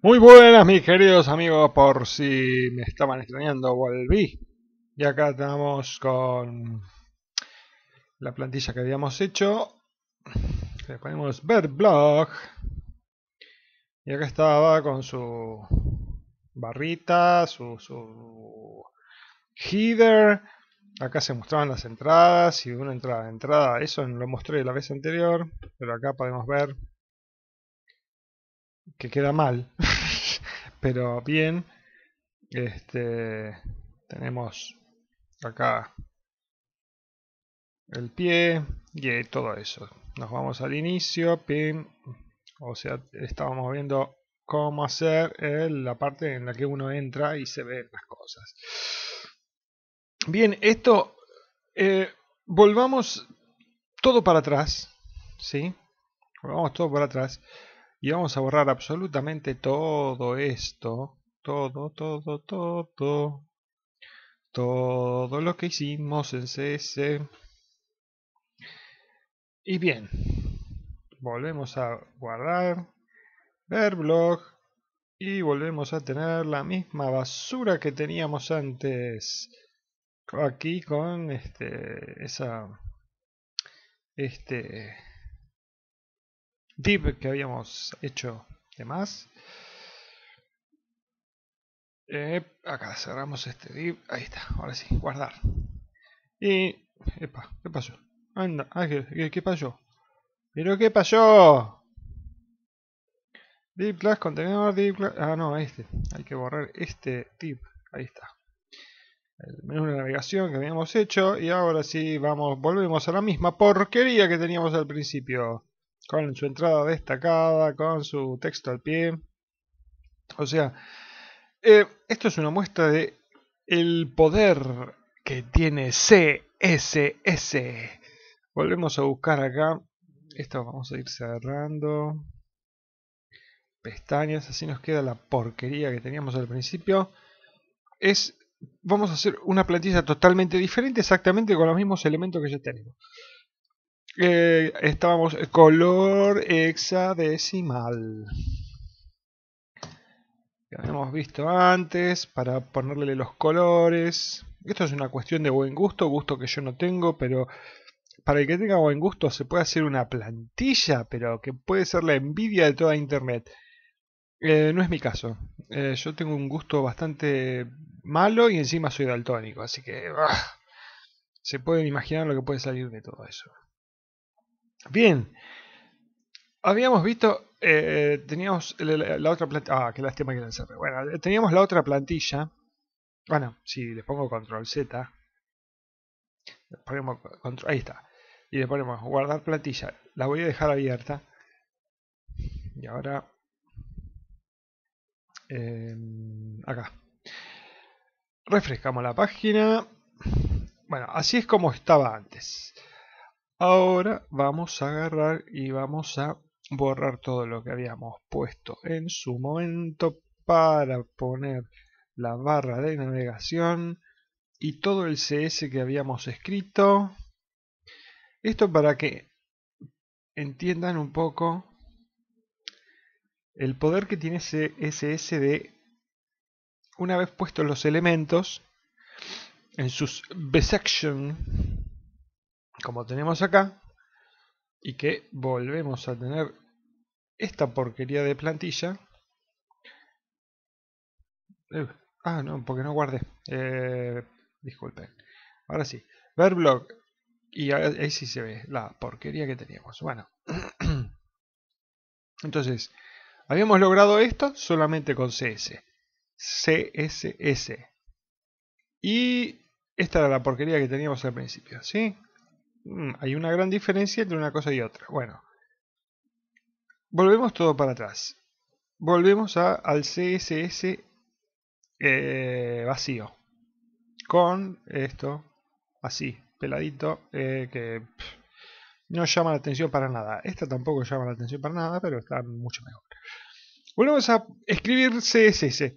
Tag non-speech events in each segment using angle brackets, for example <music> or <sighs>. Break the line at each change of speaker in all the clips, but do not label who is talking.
Muy buenas mis queridos amigos, por si me estaban extrañando, volví. Y acá estamos con la plantilla que habíamos hecho. Le ponemos ver Y acá estaba con su barrita, su, su header. Acá se mostraban las entradas y una entrada. Entrada, eso lo mostré la vez anterior, pero acá podemos ver que queda mal, <laughs> pero bien. Este, tenemos acá el pie y eh, todo eso. Nos vamos al inicio, pin, o sea, estábamos viendo cómo hacer eh, la parte en la que uno entra y se ve las cosas. Bien, esto, eh, volvamos todo para atrás, ¿sí? Volvamos todo para atrás y vamos a borrar absolutamente todo esto todo todo todo todo lo que hicimos en CS y bien volvemos a guardar ver blog y volvemos a tener la misma basura que teníamos antes aquí con este esa este div que habíamos hecho de más. Eh, acá cerramos este div. Ahí está, ahora sí, guardar. Y. Epa, ¿qué pasó? Anda, ah, ¿qué, pasó? ¿Pero qué pasó? Div class, contenedor, div class. Ah, no, este. Hay que borrar este tip. Ahí está. El menú de navegación que habíamos hecho. Y ahora sí, vamos, volvemos a la misma porquería que teníamos al principio con su entrada destacada, con su texto al pie. O sea, eh, esto es una muestra de el poder que tiene CSS. Volvemos a buscar acá. Esto vamos a ir cerrando. Pestañas, así nos queda la porquería que teníamos al principio. Es, vamos a hacer una plantilla totalmente diferente, exactamente con los mismos elementos que ya tenemos. Eh, estábamos color hexadecimal. que hemos visto antes para ponerle los colores. Esto es una cuestión de buen gusto, gusto que yo no tengo, pero para el que tenga buen gusto se puede hacer una plantilla, pero que puede ser la envidia de toda Internet. Eh, no es mi caso. Eh, yo tengo un gusto bastante malo y encima soy daltónico, así que... Ah, se pueden imaginar lo que puede salir de todo eso. Bien. Habíamos visto, eh, teníamos la, otra plantilla. Ah, qué lástima que la Bueno, eh, teníamos la otra plantilla. Bueno, si le pongo control Z. ponemos control, ahí está. Y le ponemos guardar plantilla. La voy a dejar abierta. Y ahora... Em, acá. Refrescamos la página. Bueno, así es como estaba antes. Ahora vamos a agarrar y vamos a borrar todo lo que habíamos puesto en su momento para poner la barra de navegación y todo el CS que habíamos escrito. Esto para que entiendan un poco el poder que tiene ese de, una vez puestos los elementos en sus B-section, como tenemos acá, y que volvemos a tener esta porquería de plantilla. Eh, ah, no, porque no guardé. Eh, disculpen. Ahora sí. Ver blog. Y ahí sí se ve la porquería que teníamos. Bueno. <clears throat> Entonces, habíamos logrado esto solamente con CS. CSS. Y esta era la porquería que teníamos al principio, ¿sí? Mm, hay una gran diferencia entre una cosa y otra. Bueno, volvemos todo para atrás. Volvemos al CSS eh, vacío. Con esto, así, peladito, eh, que no llama la atención para nada. Esta tampoco llama la atención para nada, pero está mucho mejor. Volvemos a escribir CSS.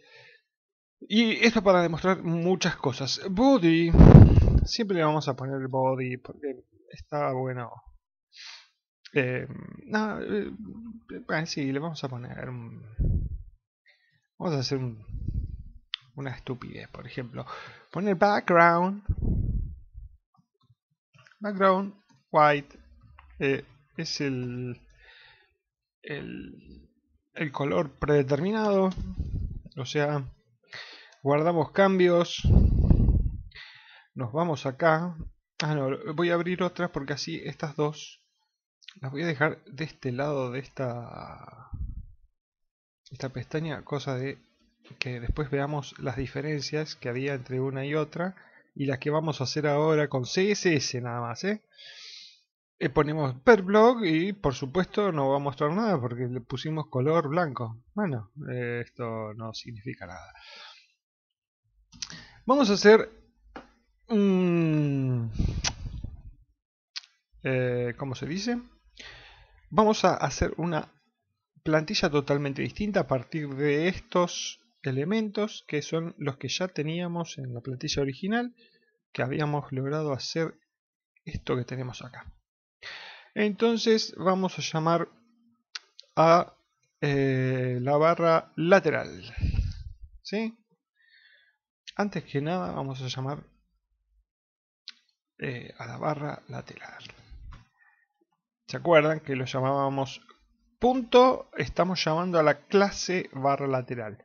Y esto para demostrar muchas cosas. Body. Siempre le vamos a poner body porque estaba bueno. Eh, eh sí, le vamos a poner un, Vamos a hacer una estupidez, por ejemplo. Poner background. Background white. Eh, es el, el, el color predeterminado. O sea, guardamos cambios. Nos vamos acá Ah, no, voy a abrir otras porque así estas dos las voy a dejar de este lado de esta, esta pestaña, cosa de que después veamos las diferencias que había entre una y otra y las que vamos a hacer ahora con CSS nada más, ¿eh? ¿eh? ponemos per blog y por supuesto no va a mostrar nada porque le pusimos color blanco. Bueno, eh, esto no significa nada. Vamos a hacer como mm. eh, ¿Cómo se dice? Vamos a hacer una plantilla totalmente distinta a partir de estos elementos que son los que ya teníamos en la plantilla original que habíamos logrado hacer esto que tenemos acá entonces vamos a llamar a eh, la barra lateral ¿sí? antes que nada vamos a llamar eh, a la barra lateral. ¿Se acuerdan que lo llamábamos punto? Estamos llamando a la clase barra lateral.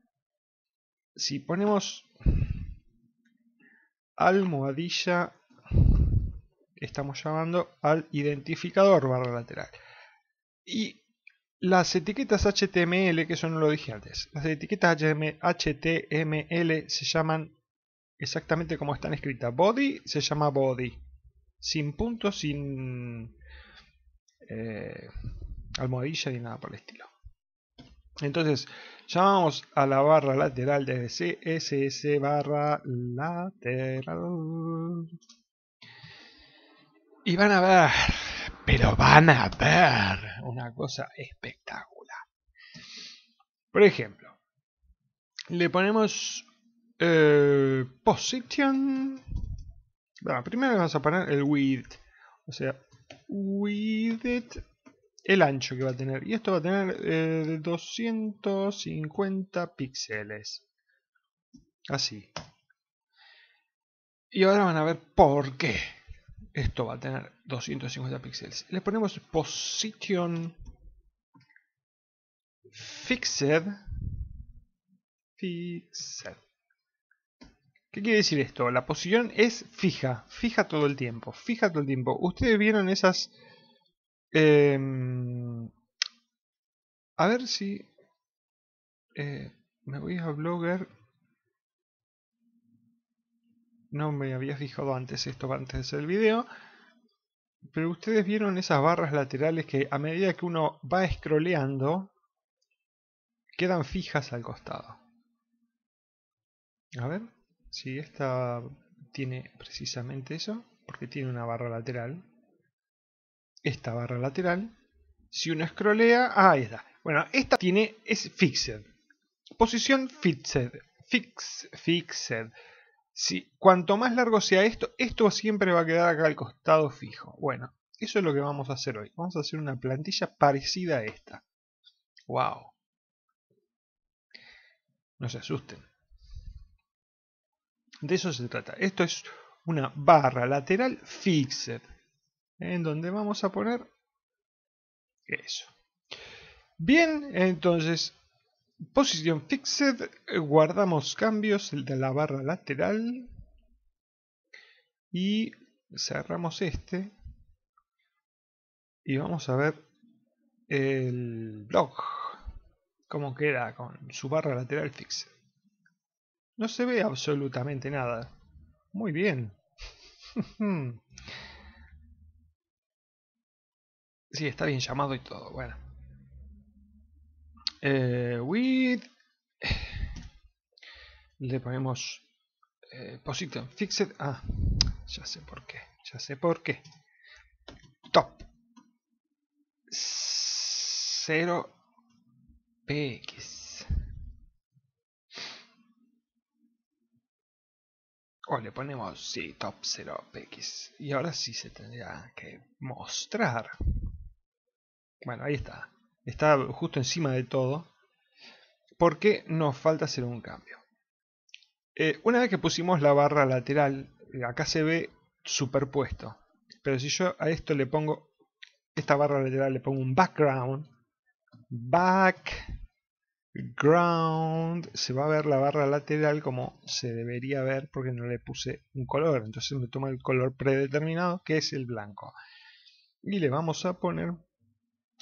Si ponemos almohadilla, estamos llamando al identificador barra lateral. Y las etiquetas HTML, que eso no lo dije antes, las etiquetas HTML se llaman exactamente como están escritas. Body se llama body sin puntos, sin eh, almohadilla ni nada por el estilo. Entonces, llamamos a la barra lateral de CSS barra lateral. Y van a ver, pero van a ver una cosa espectacular. Por ejemplo, le ponemos eh, position bueno, primero le vamos a poner el width. O sea, width, el ancho que va a tener. Y esto va a tener 250 eh, píxeles. Así. Y ahora van a ver por qué esto va a tener 250 píxeles. Le ponemos position fixed. Fixed. ¿Qué quiere decir esto? La posición es fija, fija todo el tiempo, fija todo el tiempo. Ustedes vieron esas... Em, a ver si... Eh, me voy a Blogger. No me había fijado antes esto, antes de el video. Pero ustedes vieron esas barras laterales que a medida que uno va scrolleando, quedan fijas al costado. A ver. Sí, esta tiene precisamente eso, porque tiene una barra lateral. Esta barra lateral, si uno escrolea, ah, ahí está. Bueno, esta tiene, es fixed. Posición fixed. Fix, fixed. Si, cuanto más largo sea esto, esto siempre va a quedar acá al costado fijo. Bueno, eso es lo que vamos a hacer hoy. Vamos a hacer una plantilla parecida a esta. ¡Wow! No se asusten. De eso se trata. Esto es una barra lateral fixed. En donde vamos a poner eso. Bien, entonces, posición fixed, guardamos cambios de la barra lateral. Y cerramos este. Y vamos a ver el blog. Cómo queda con su barra lateral fixed. No se ve absolutamente nada. Muy bien. <laughs> sí, está bien llamado y todo. Bueno. Eh, with... <sighs> Le ponemos... Eh, position fixed. Ah, ya sé por qué. Ya sé por qué. Top. 0 PX. o le ponemos sí, top 0px y ahora sí se tendría que mostrar bueno ahí está está justo encima de todo porque nos falta hacer un cambio eh, una vez que pusimos la barra lateral eh, acá se ve superpuesto pero si yo a esto le pongo esta barra lateral le pongo un background back ground se va a ver la barra lateral como se debería ver porque no le puse un color entonces me toma el color predeterminado que es el blanco y le vamos a poner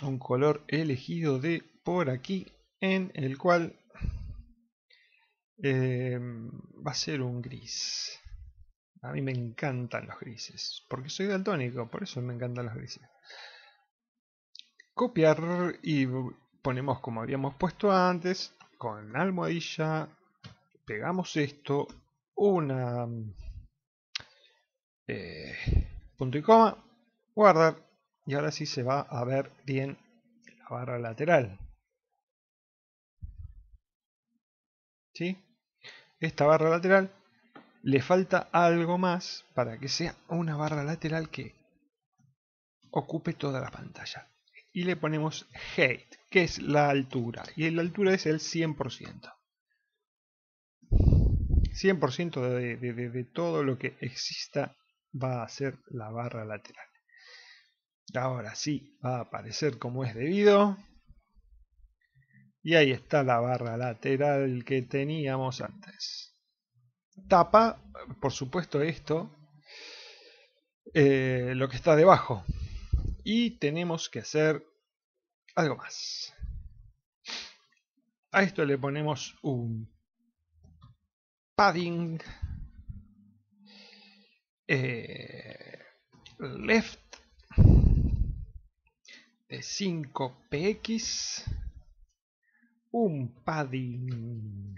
un color elegido de por aquí en el cual em, va a ser un gris a mí me encantan los grises porque soy daltónico por eso me encantan los grises copiar y ponemos como habíamos puesto antes, con almohadilla, pegamos esto, una mm, eh, punto y coma, guardar, y ahora sí se va a ver bien la barra lateral. ¿Sí? Esta barra lateral le falta algo más para que sea una barra lateral que ocupe toda la pantalla. Y le ponemos Hate. ¿Qué es la altura. Y la altura es el 100%. 100% de, todo lo que exista va a ser la barra lateral. Ahora sí, va a aparecer como es debido. Y ahí está la barra lateral que teníamos antes. Tapa, por supuesto, esto, eh, lo que está debajo. Y tenemos que hacer algo más. A esto le ponemos un padding eh, left de 5px un padding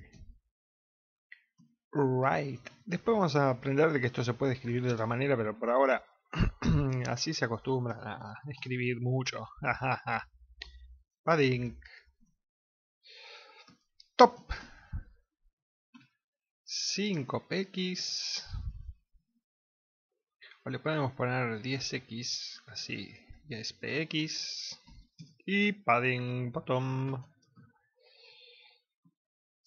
right después vamos a aprender de que esto se puede escribir de otra manera pero por ahora <clears throat> así se acostumbra a escribir mucho <laughs> padding top 5px o le podemos poner 10x así 10px y padding bottom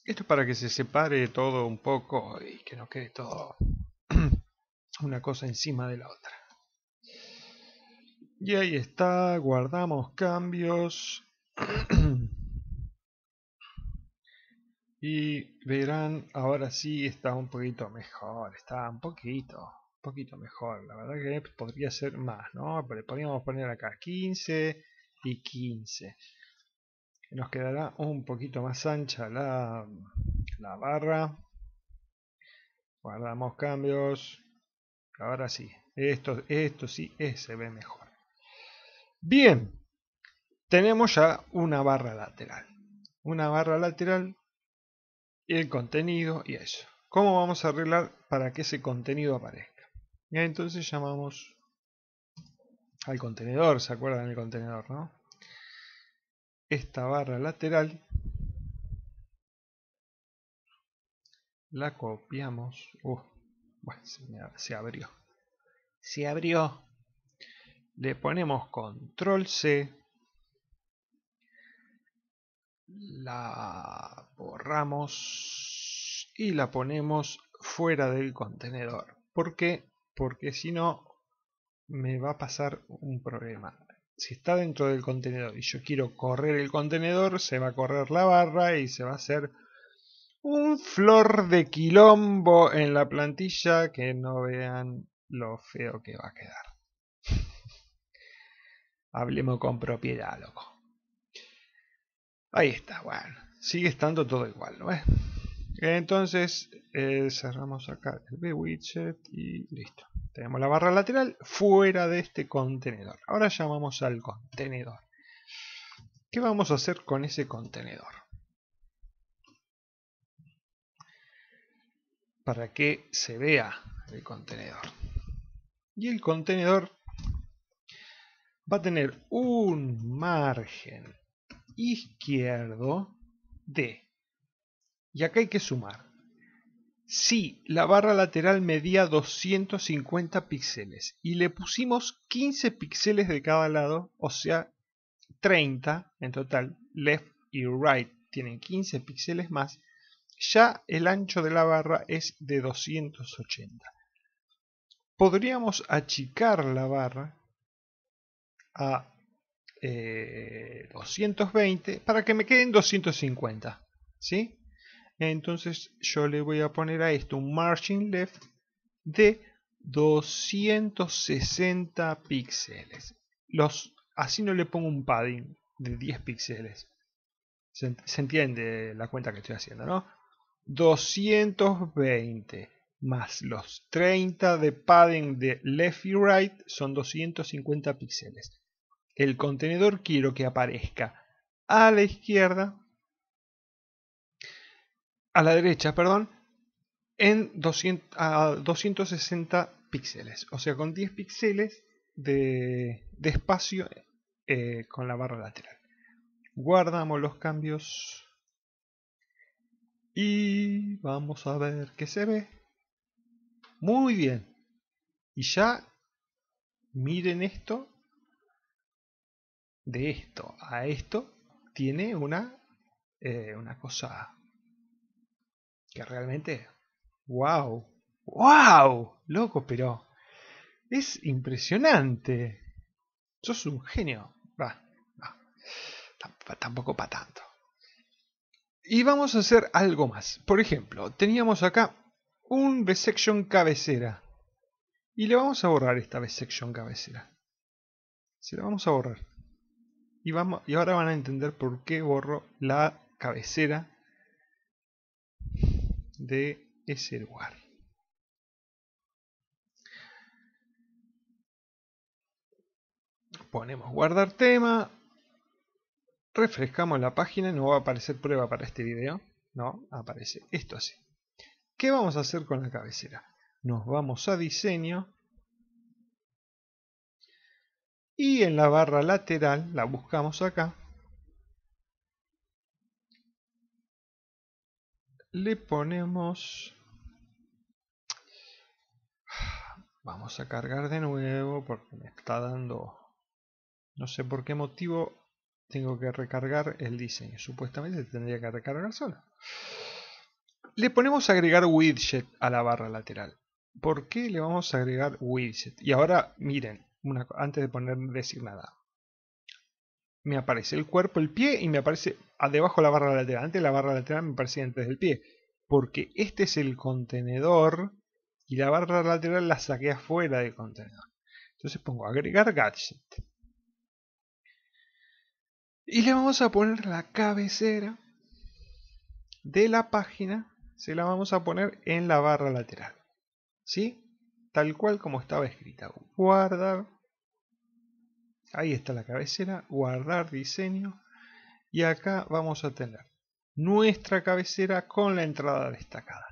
esto es para que se separe todo un poco y que no quede todo <clears throat> una cosa encima de la otra. Y ahí está, guardamos cambios <clears throat> y verán, ahora sí está un poquito mejor, está un poquito, un poquito mejor. La verdad que podría ser más, ¿no? Pero podríamos poner acá 15 y 15. Nos quedará un poquito más ancha la, barra. Guardamos cambios. Ahora sí, esto, esto sí eh, se ve mejor. Bien, tenemos ya una barra lateral. Una barra lateral y el contenido y eso. ¿Cómo vamos a arreglar para que ese contenido aparezca? entonces llamamos al contenedor, ¿se acuerdan el contenedor, no? Esta barra lateral la copiamos. Uh, se abrió. Se abrió. Le ponemos control C la borramos y la ponemos fuera del contenedor. ¿Por qué? Porque si no me va a pasar un problema. Si está dentro del contenedor y yo quiero correr el contenedor, se va a correr la barra y se va a hacer un flor de quilombo en la plantilla que no vean lo feo que va a quedar. <laughs> Hablemos con propiedad, loco. Ahí está, bueno. Sigue estando todo igual, ¿no es? Entonces eh, cerramos acá el B widget y listo. Tenemos la barra lateral fuera de este contenedor. Ahora llamamos al contenedor. ¿Qué vamos a hacer con ese contenedor? Para que se vea el contenedor. Y el contenedor va a tener un margen izquierdo D. Y acá hay que sumar. Si la barra lateral medía 250 píxeles y le pusimos 15 píxeles de cada lado, o sea 30 en total, left y right tienen 15 píxeles más, ya el ancho de la barra es de 280. Podríamos achicar la barra a 220 eh, para que me queden 250. ¿sí? Entonces yo le voy a poner a esto un margin left de 260 píxeles. Los, así no le pongo un padding de 10 píxeles. Se, se entiende la cuenta que estoy haciendo, ¿no? 220 más los 30 de padding de left y right son 250 píxeles el contenedor quiero que aparezca a la izquierda, a la derecha, perdón, en 200, a 260 píxeles. O sea, con 10 píxeles de, espacio eh, con la barra lateral. Guardamos los cambios. Y vamos a ver qué se ve. Muy bien. Y ya miren esto de esto a esto tiene una, eh, una cosa que realmente, wow, wow, loco, pero es impresionante. Sos un genio. Va, tampoco para tanto. Y vamos a hacer algo más. Por ejemplo, teníamos acá un B-section cabecera. Y le vamos a borrar esta B-section cabecera. Se la vamos a borrar. Y, vamos, y ahora van a entender por qué borro la cabecera de ese lugar. Ponemos guardar tema. Refrescamos la página. No va a aparecer prueba para este video. No, aparece esto así. ¿Qué vamos a hacer con la cabecera? Nos vamos a diseño y en la barra lateral, la buscamos acá, le ponemos vamos a cargar de nuevo porque me está dando no sé por qué motivo tengo que recargar el diseño supuestamente tendría que recargar solo le ponemos agregar widget a la barra lateral ¿por qué le vamos a agregar widget? y ahora miren antes de poner designada, Me aparece el cuerpo, el pie y me aparece debajo la barra lateral. Antes la barra lateral me aparecía antes del pie. Porque este es el contenedor y la barra lateral la saqué afuera del contenedor. Entonces pongo agregar gadget. Y le vamos a poner la cabecera de la página. Se la vamos a poner en la barra lateral. ¿Sí? tal cual como estaba escrita. Guardar. Ahí está la cabecera. Guardar diseño. Y acá vamos a tener nuestra cabecera con la entrada destacada.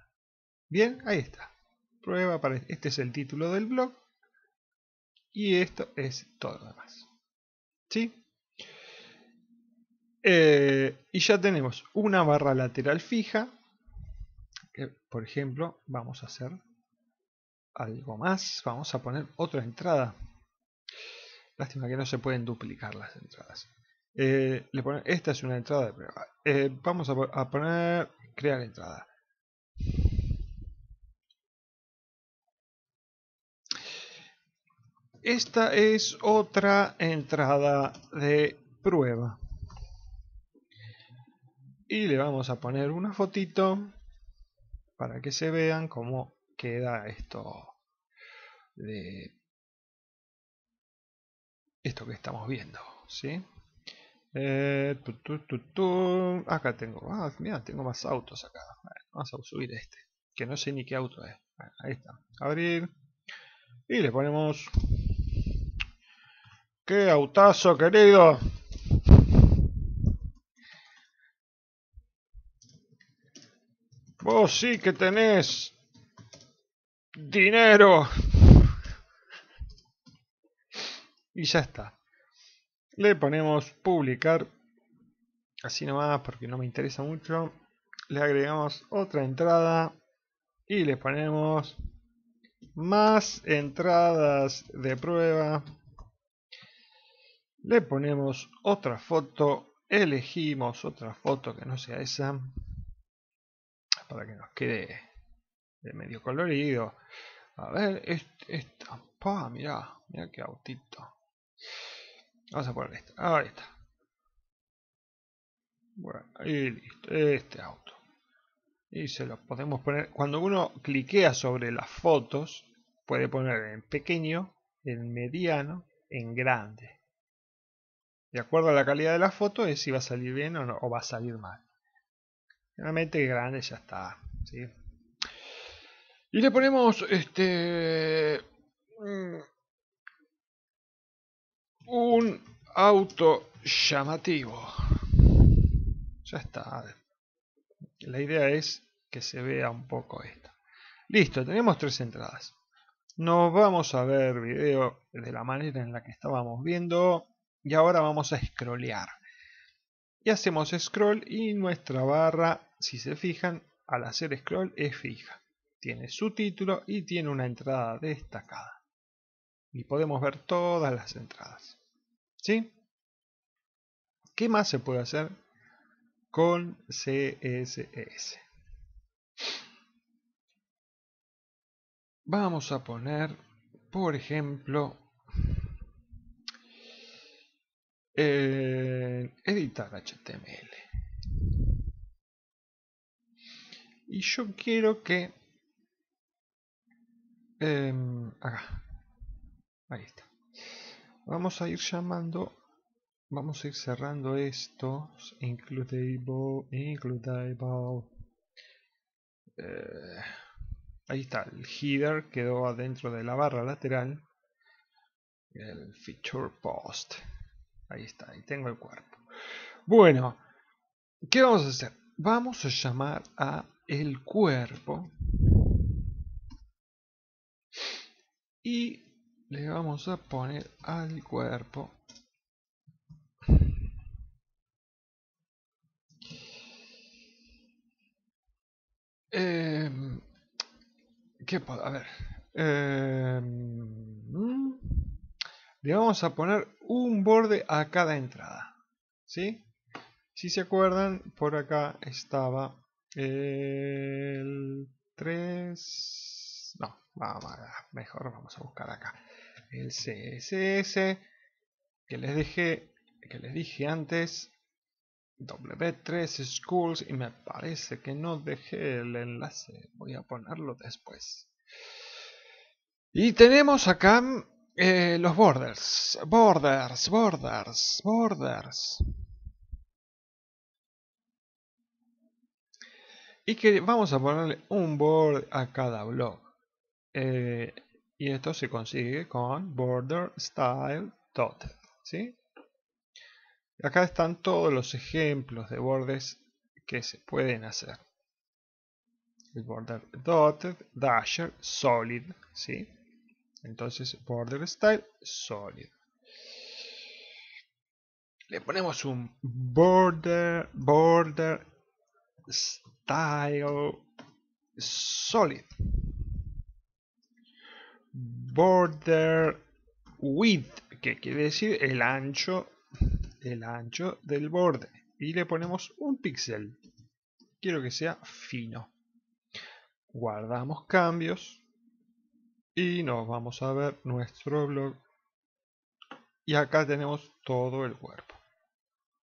Bien, ahí está. Prueba para este, este es el título del blog. Y esto es todo lo demás. ¿Sí? Eh, y ya tenemos una barra lateral fija. Que, por ejemplo, vamos a hacer algo más. Vamos a poner otra entrada. Lástima que no se pueden duplicar las entradas. Eh, le pone, esta es una entrada de prueba. Eh, vamos a, a poner crear entrada. Esta es otra entrada de prueba. Y le vamos a poner una fotito para que se vean cómo queda esto de esto que estamos viendo, ¿sí? Eh, acá tengo, ah, mira, tengo más autos acá. vamos a subir este, que no sé ni qué auto es. ahí está, abrir y le ponemos. ¡Qué autazo, querido! Vos sí que tenés dinero. y ya está. Le ponemos publicar. Así nomás porque no me interesa mucho. Le agregamos otra entrada. Y le ponemos más entradas de prueba. Le ponemos otra foto. Elegimos otra foto que no sea esa. Para que nos quede medio colorido. A ver, esta. Pa, mira mira qué autito. Vamos a poner esto. ahora está. Bueno, y listo. Este auto. Y se lo podemos poner. Cuando uno cliquea sobre las fotos, puede poner en pequeño, en mediano, en grande. De acuerdo a la calidad de la foto es si va a salir bien o, no, o va a salir mal. realmente grande ya está. ¿sí? Y le ponemos este mm, un auto llamativo. Ya está. La idea es que se vea un poco esto. Listo, tenemos tres entradas. Nos vamos a ver video de la manera en la que estábamos viendo. Y ahora vamos a scrollear. Y hacemos scroll y nuestra barra, si se fijan, al hacer scroll es fija tiene su título y tiene una entrada destacada. Y podemos ver todas las entradas. ¿Sí? ¿Qué más se puede hacer con CSS? Vamos a poner, por ejemplo, editar HTML. Y yo quiero que Em, ahí está. Vamos a ir llamando. Vamos a ir cerrando estos. Includable. Eh, ahí está. El header quedó adentro de la barra lateral. El feature post. Ahí está. Ahí tengo el cuerpo. Bueno. ¿Qué vamos a hacer? Vamos a llamar a el cuerpo y le vamos a poner al cuerpo eh, ¿qué puedo? a ver em, le vamos a poner un borde a cada entrada ¿sí? si se acuerdan por acá estaba el 3 no Vamos a, mejor vamos a buscar acá el CSS que les dije, que les dije antes. W3 Schools y me parece que no dejé el enlace. Voy a ponerlo después. Y tenemos acá eh, los borders. Borders, borders, borders. Y que vamos a ponerle un board a cada blog. Eh, y esto se consigue con border style dot. ¿sí? Acá están todos los ejemplos de bordes que se pueden hacer. El border dotted, dasher, solid. ¿sí? Entonces border style solid. Le ponemos un border, border style solid border width, que quiere decir el ancho, el ancho del borde. Y le ponemos un píxel. Quiero que sea fino. Guardamos cambios. Y nos vamos a ver nuestro blog. Y acá tenemos todo el cuerpo.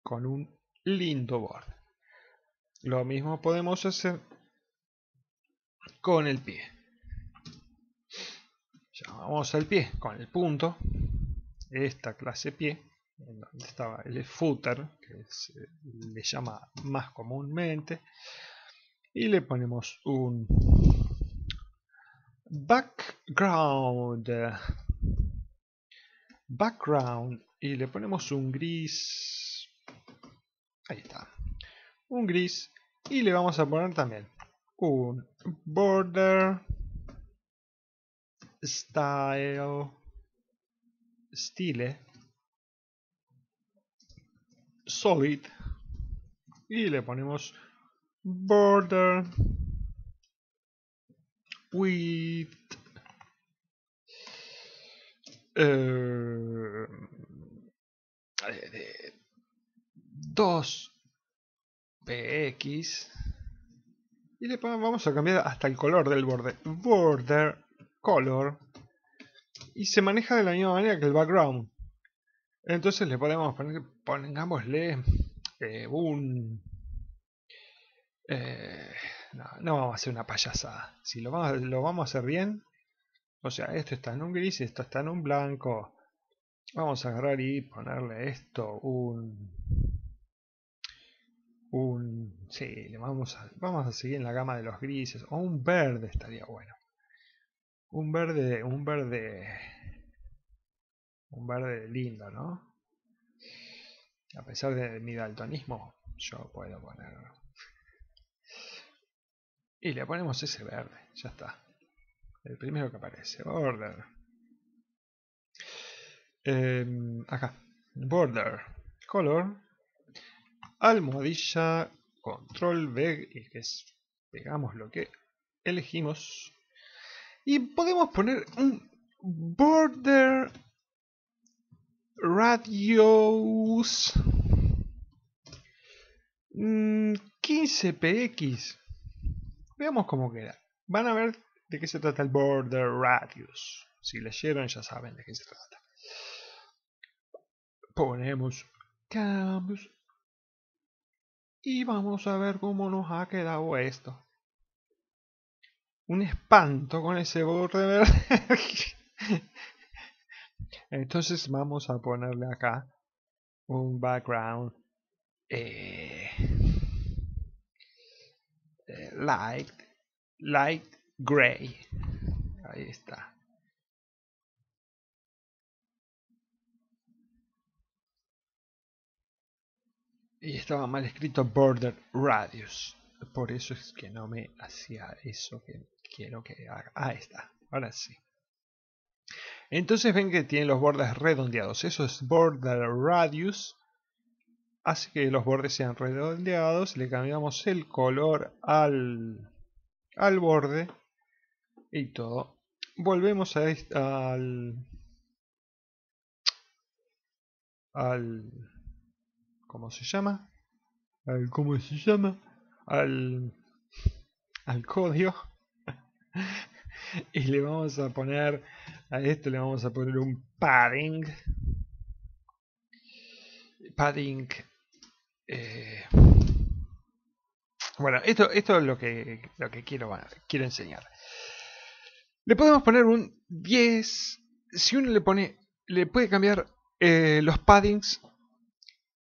Con un lindo borde. Lo mismo podemos hacer con el pie llamamos al pie con el punto esta clase pie en estaba el footer que se eh, le llama más comúnmente y le ponemos un background eh, background y le ponemos un gris ahí está un gris y le vamos a poner también un border style style solid y le ponemos border with eh, px y le vamos a cambiar hasta el color del borde border color y se maneja de la misma manera que el background. Entonces le podemos poner, pongámosle eh, un... Eh, no, vamos a hacer una payasada. Si lo vamos, a hacer bien, o sea, esto está en un gris y esto está en un blanco. Vamos a agarrar y ponerle esto un... Un... Sí, le vamos a, vamos a seguir en la gama de los grises. O un verde estaría bueno. Un verde, un verde, un verde lindo, ¿no? A pesar de mi daltonismo, yo puedo poner. Y le ponemos ese verde, ya está. El primero que aparece, border. Em, acá, border, color, almohadilla, control V, y que es, pegamos lo que elegimos. Y podemos poner un border radius 15px. Mm, Veamos cómo queda. Van a ver de qué se trata el border radius. Si leyeron ya saben de qué se trata. Ponemos cambios y vamos a ver cómo nos ha quedado esto un espanto con ese borde verde. <laughs> Entonces vamos a ponerle acá un background eh, eh, light, light gray. Ahí está. Y estaba mal escrito border radius. Por eso es que no me hacía eso quiero que haga. Ah, ahí está. Ahora sí. Entonces ven que tiene los bordes redondeados. Eso es border radius. Hace que los bordes sean redondeados. Le cambiamos el color al, al borde. Y todo. Volvemos a esta al, al... ¿Cómo se llama? Al, ¿Cómo se llama? Al, al código <laughs> y le vamos a poner a esto le vamos a poner un padding padding eh, bueno esto, esto es lo que, que quiero, quiero enseñar le podemos poner un 10 si uno le pone le puede cambiar eh, los paddings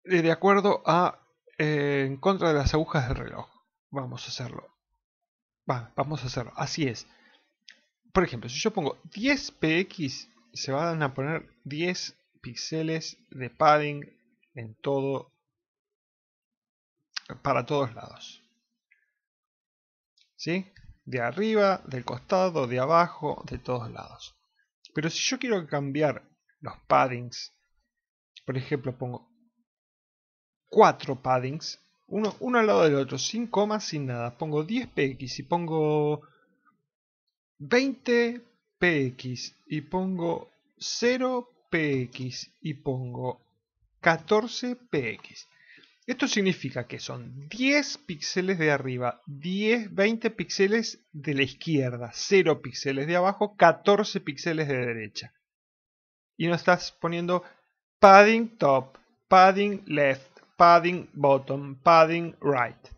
eh, de, acuerdo a en contra de las agujas del reloj vamos a hacerlo vamos a hacerlo. Así es. Por ejemplo, si yo pongo 10 px, se van a poner 10 píxeles de padding en todo, para todos lados. ¿Sí? De arriba, del costado, de abajo, de todos lados. Pero si yo quiero cambiar los paddings, por ejemplo, pongo 4 paddings, uno, uno al lado del otro, sin comas, sin nada. Pongo 10 px y pongo 20 px y pongo 0 px y pongo 14 px. Esto significa que son 10 píxeles de arriba, 10, 20 píxeles de la izquierda, 0 píxeles de abajo, 14 píxeles de derecha. Y no estás poniendo padding top, padding left, padding bottom, padding right.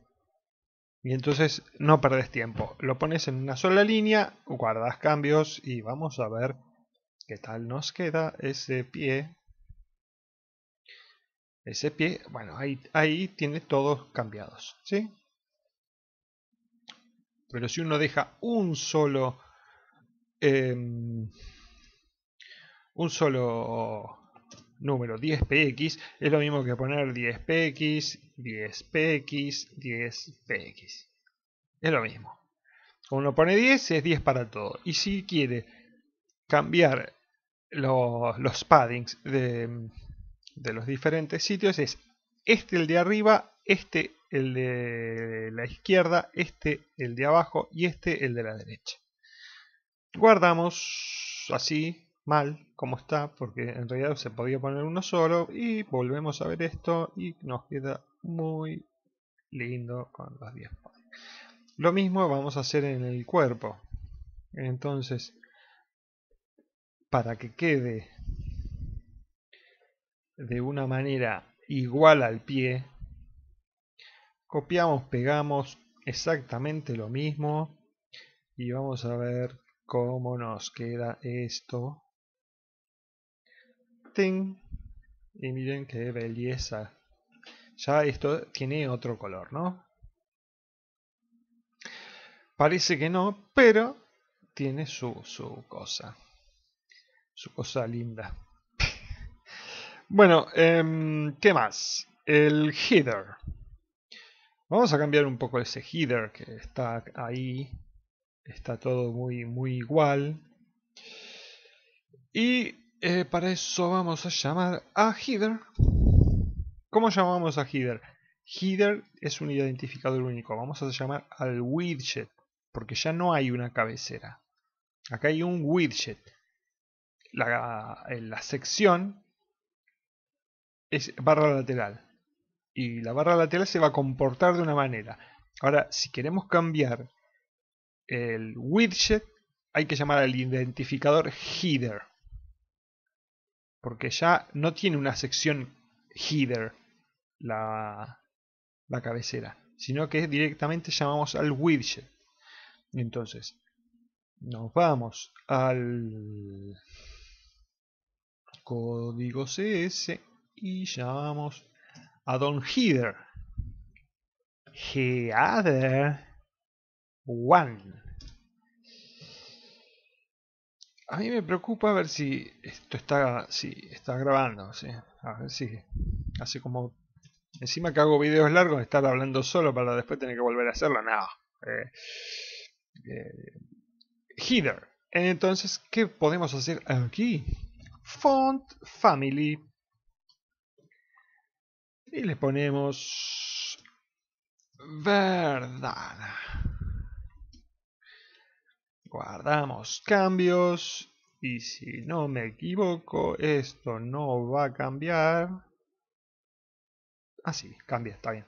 Y entonces no perdes tiempo. Lo pones en una sola línea, guardas cambios y vamos a ver qué tal nos queda ese pie. Ese pie, bueno, ahí, ahí tiene todos cambiados, ¿sí? Pero si uno deja un solo... Em, un solo número 10px es lo mismo que poner 10px, 10px, 10px. Es lo mismo. Cuando uno pone 10 es 10 para todo. Y si quiere cambiar los, paddings de, de los diferentes sitios es este el de arriba, este el de la izquierda, este el de abajo y este el de la derecha. Guardamos así mal como está, porque en realidad se podía poner uno solo y volvemos a ver esto y nos queda muy lindo con los 10 Lo mismo vamos a hacer en el cuerpo. Entonces, para que quede de una manera igual al pie, copiamos, pegamos exactamente lo mismo y vamos a ver cómo nos queda esto y miren qué belleza. Ya esto tiene otro color, ¿no? Parece que no, pero tiene su, su cosa. Su cosa linda. <laughs> bueno, em, ¿qué más? El header. Vamos a cambiar un poco ese header que está ahí. Está todo muy, muy igual. Y eh, para eso vamos a llamar a header. ¿Cómo llamamos a header? Header es un identificador único. Vamos a llamar al widget, porque ya no hay una cabecera. Acá hay un widget. Eh, la sección es barra lateral. Y la barra lateral se va a comportar de una manera. Ahora, si queremos cambiar el widget, hay que llamar al identificador header. Porque ya no tiene una sección header la, la cabecera, sino que directamente llamamos al widget. Entonces, nos vamos al código CS y llamamos a don header. Header one. A mí me preocupa ver si esto está, si está grabando, ¿sí? a ver si hace como... Encima que hago videos largos, estar hablando solo para después tener que volver a hacerlo, no. Eh, eh, header. Entonces, ¿qué podemos hacer aquí? Font Family. Y le ponemos... Verdad. Guardamos cambios. Y si no me equivoco, esto no va a cambiar. Ah, cambia, está bien.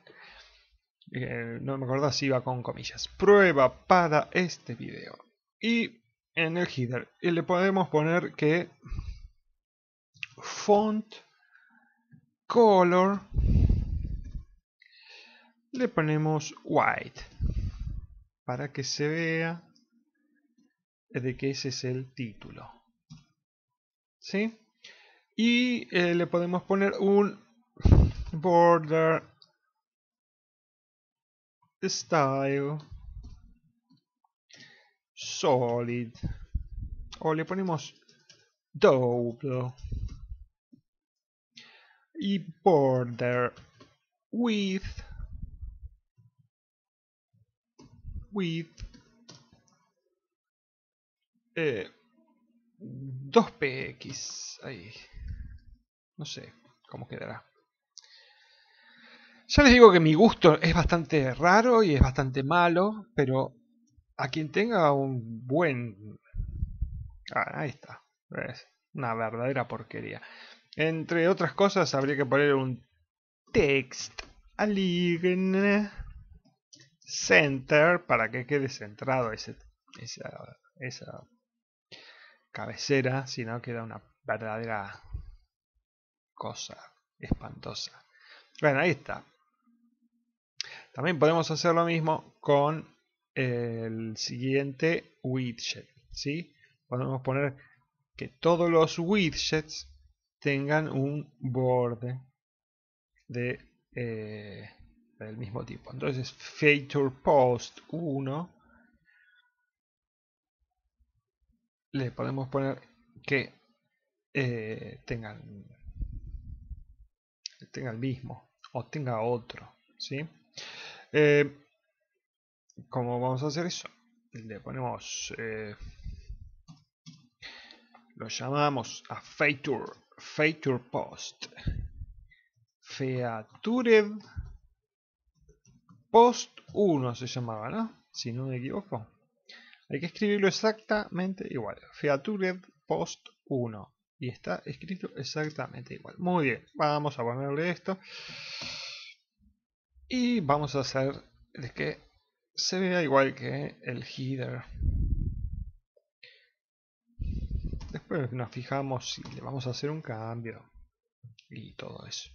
Eh, no me acuerdo si iba con comillas. Prueba para este video. Y en el header y le podemos poner que font color le ponemos white para que se vea de que ese es el título. ¿Sí? Y eh, le podemos poner un border style solid o le ponemos double y border width width 2px. No sé cómo quedará. Ya les digo que mi gusto es bastante raro y es bastante malo, pero a quien tenga un buen... Ah, ahí está. Es una verdadera porquería. Entre otras cosas habría que poner un text align eh, center para que quede centrado ese, esa cabecera, sino que era una verdadera cosa espantosa. Bueno, ahí está. También podemos hacer lo mismo con el siguiente widget. ¿sí? Podemos poner que todos los widgets tengan un borde de, eh, del mismo tipo. Entonces, feature post 1 le podemos poner que eh, tenga, el mismo o tenga otro. ¿sí? Eh, ¿Cómo vamos a hacer eso? Le ponemos... Eh, lo llamamos a feature, feature post. Feature post 1 se llamaba, ¿no? Si no me equivoco. Hay que escribirlo exactamente igual. Featured post 1. Y está escrito exactamente igual. Muy bien, vamos a ponerle esto. Y vamos a hacer de que se vea igual que el header. Después nos fijamos si le vamos a hacer un cambio y todo eso.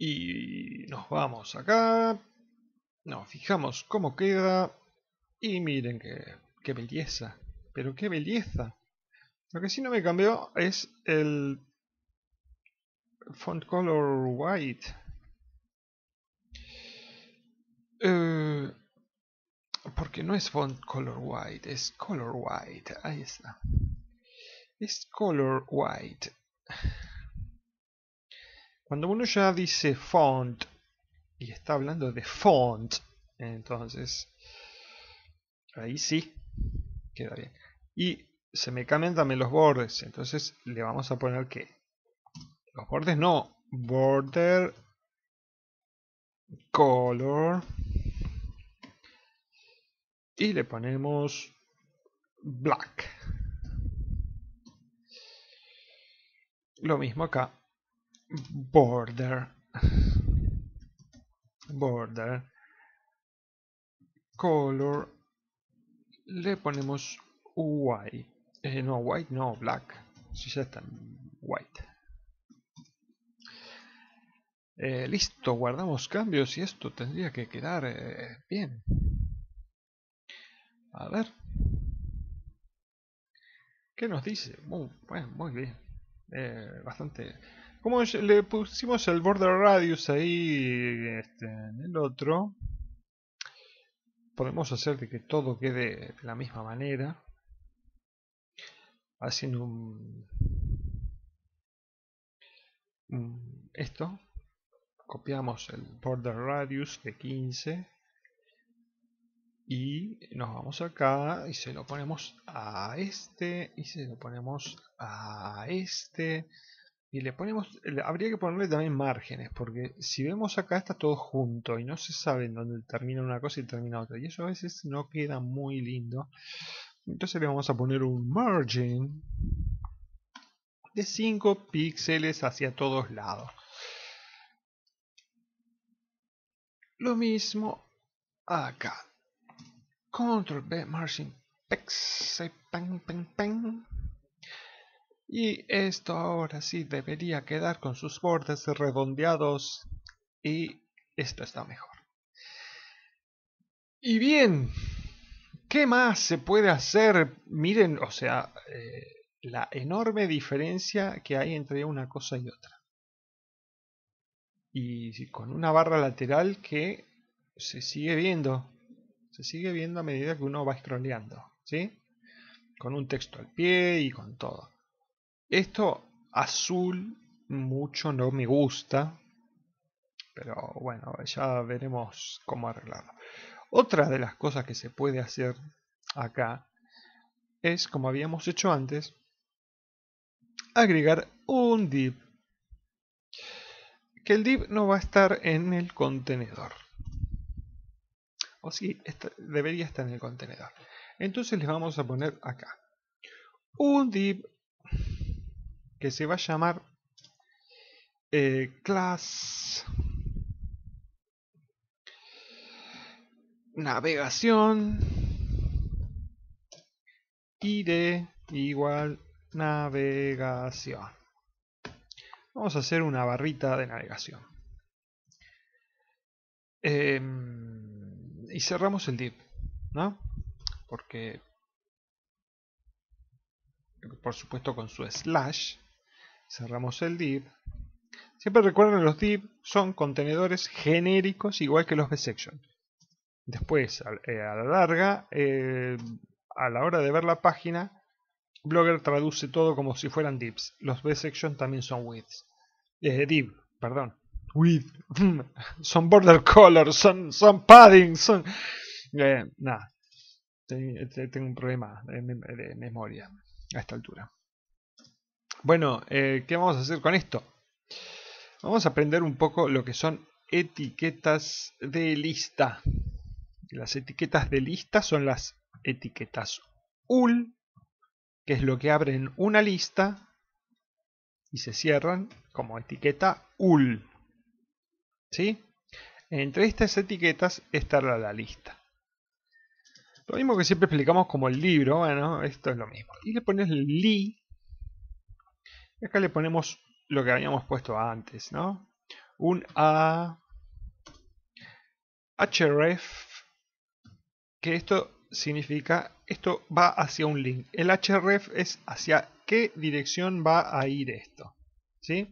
Y nos vamos acá, no, fijamos cómo queda y miren qué, belleza, pero qué belleza. Lo que sí no me cambió es el font color white. Eh, porque no es font color white, es color white. Ahí está. Es color white. Cuando uno ya dice font y está hablando de font. Entonces, ahí sí, queda bien. Y se me cambian también los bordes. Entonces le vamos a poner que los bordes no. Border color. Y le ponemos black. Lo mismo acá. Border border color le ponemos white eh, no white no black si ya está white eh, listo guardamos cambios y esto tendría que quedar eh, bien a ver ¿Qué nos dice? bueno, muy bien. bastante como le pusimos el border radius ahí este, en el otro, podemos hacer de que todo quede de la misma manera, haciendo esto, copiamos el border radius de 15 y nos vamos acá y se lo ponemos a este y se lo ponemos a este y le ponemos, habría que ponerle también márgenes, porque si vemos acá está todo junto y no se sabe en dónde termina una cosa y termina otra, y eso a veces no queda muy lindo. Entonces le vamos a poner un margin de 5 píxeles hacia todos lados. Lo mismo acá. Control B, margin, pex, ping, ping, ping. Y esto ahora sí debería quedar con sus bordes redondeados y esto está mejor. Y bien, ¿qué más se puede hacer? Miren, o sea, eh, la enorme diferencia que hay entre una cosa y otra. Y con una barra lateral que se sigue viendo, se sigue viendo a medida que uno va scrolleando, ¿sí? Con un texto al pie y con todo. Esto azul mucho no me gusta. Pero bueno, ya veremos cómo arreglarlo. Otra de las cosas que se puede hacer acá es, como habíamos hecho antes, agregar un div. Que el div no va a estar en el contenedor. O si debería estar en el contenedor. Entonces le vamos a poner acá. Un div que se va a llamar eh, class navegación id igual navegación vamos a hacer una barrita de navegación em, y cerramos el div ¿no? porque por supuesto con su slash cerramos el div. Siempre recuerden los div son contenedores genéricos igual que los sections Después, eh, a, la larga, eh, a la hora de ver la página, Blogger traduce todo como si fueran divs. Los bsection también son widths. Es eh, div, perdón. Width. <laughs> son border color, son, son padding, son... Nada. Tengo un problema de memoria a esta altura. Bueno, eh, ¿qué vamos a hacer con esto? Vamos a aprender un poco lo que son etiquetas de lista. Las etiquetas de lista son las etiquetas UL, que es lo que abren una lista y se cierran como etiqueta UL. ¿Sí? Entre estas etiquetas estará la lista. Lo mismo que siempre explicamos como el libro, bueno, esto es lo mismo. Y le pones li y acá le ponemos lo que habíamos puesto antes, ¿no? Un A href, que esto significa, esto va hacia un link. El href es hacia qué dirección va a ir esto, ¿sí?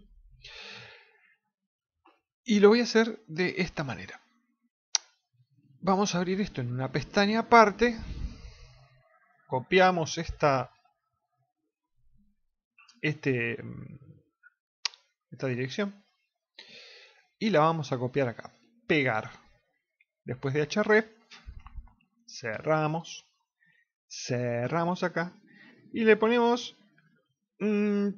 Y lo voy a hacer de esta manera. Vamos a abrir esto en una pestaña aparte. Copiamos esta este, mm, esta dirección y la vamos a copiar acá, pegar. Después de href, cerramos, cerramos acá y le ponemos... Mm,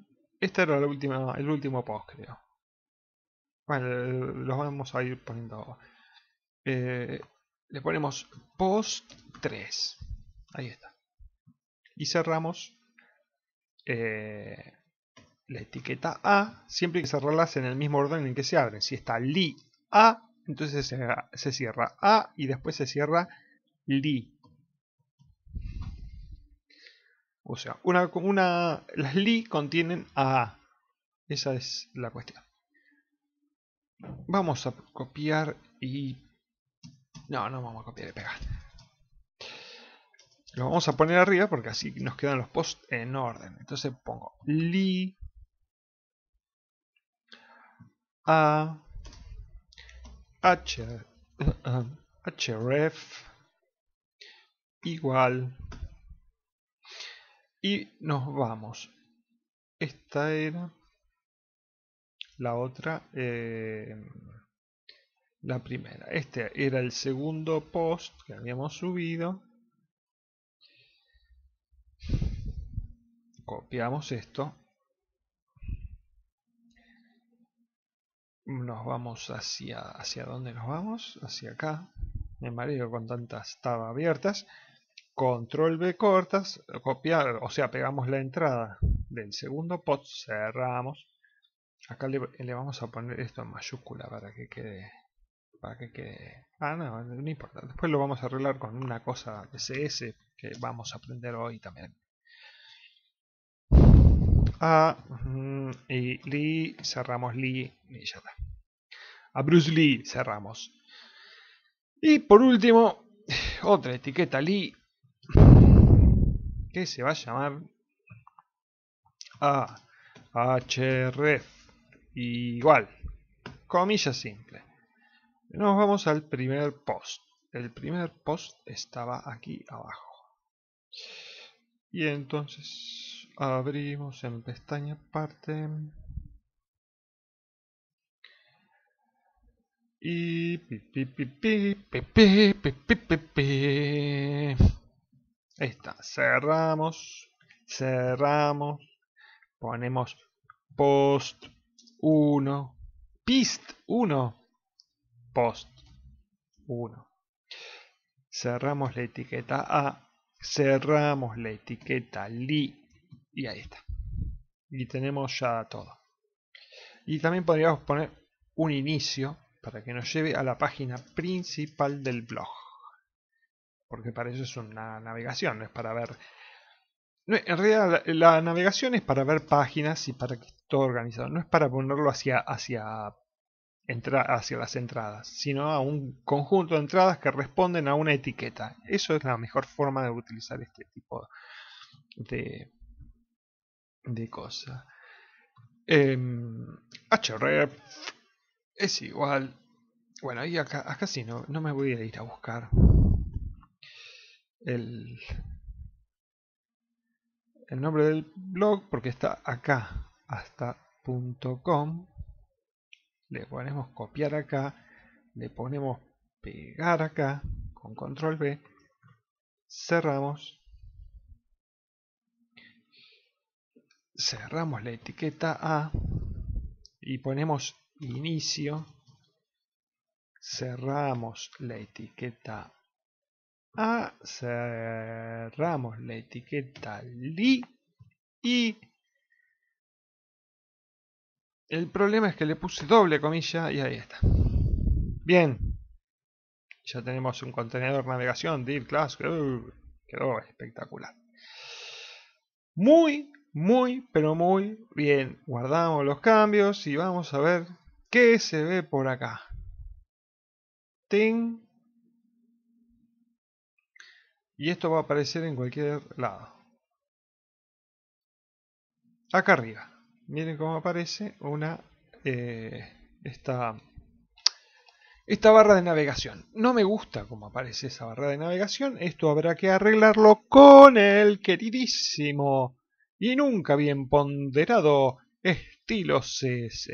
este era la última, el último post, creo. Bueno, los vamos a ir poniendo eh, le ponemos post 3. Ahí está. Y cerramos eh, la etiqueta A, siempre hay que cerrarlas en el mismo orden en que se abren. Si está li A, entonces se, cierra A y después se cierra li. O sea, una, una, las li contienen A. Esa es la cuestión. Vamos a copiar y... No, no vamos a copiar y pegar. Lo vamos a poner arriba porque así nos quedan los posts en orden. Entonces pongo li a h, eh, href igual y nos vamos. Esta era la otra, eh, la primera. Este era el segundo post que habíamos subido. copiamos esto nos vamos hacia hacia dónde nos vamos hacia acá me marido con tantas tabas abiertas control B cortas copiar o sea pegamos la entrada del segundo pod, cerramos acá le, vamos a poner esto en mayúscula para que quede para que quede ah no no importa después lo vamos a arreglar con una cosa de CS que vamos a aprender hoy también a Lee, cerramos Lee y ya está. A Bruce Lee cerramos. Y por último, <sighs> otra etiqueta Lee que se va a llamar a HRF igual comilla simple. Nos vamos al primer post. El primer post estaba aquí abajo. Y entonces abrimos en pestaña parte y pi, pi, pi, Ahí está, cerramos, cerramos, ponemos post 1, pist 1, post 1. Cerramos la etiqueta A, cerramos la etiqueta li y ahí está. Y tenemos ya todo. Y también podríamos poner un inicio para que nos lleve a la página principal del blog. Porque para eso es una navegación, no es para ver... en realidad la, navegación es para ver páginas y para que esté todo organizado. No es para ponerlo hacia, hacia, hacia las entradas, sino a un conjunto de entradas que responden a una etiqueta. Eso es la mejor forma de utilizar este tipo de, de cosa Eh, es igual. Bueno, y acá, acá no, me voy a ir a buscar el, el nombre del blog porque está acá hasta .com le ponemos copiar acá le ponemos pegar acá con control B cerramos cerramos la etiqueta A y ponemos inicio, cerramos la etiqueta A, cerramos la etiqueta LI y el problema es que le puse doble comilla y ahí está. Bien, ya tenemos un contenedor navegación, div class, uh, quedó espectacular. Muy muy, pero muy bien. Guardamos los cambios y vamos a ver qué se ve por acá. Ting. Y esto va a aparecer en cualquier lado. Acá arriba. Miren cómo aparece una... Eh, esta, esta barra de navegación. No me gusta cómo aparece esa barra de navegación. Esto habrá que arreglarlo con el queridísimo y nunca bien ponderado estilo CS,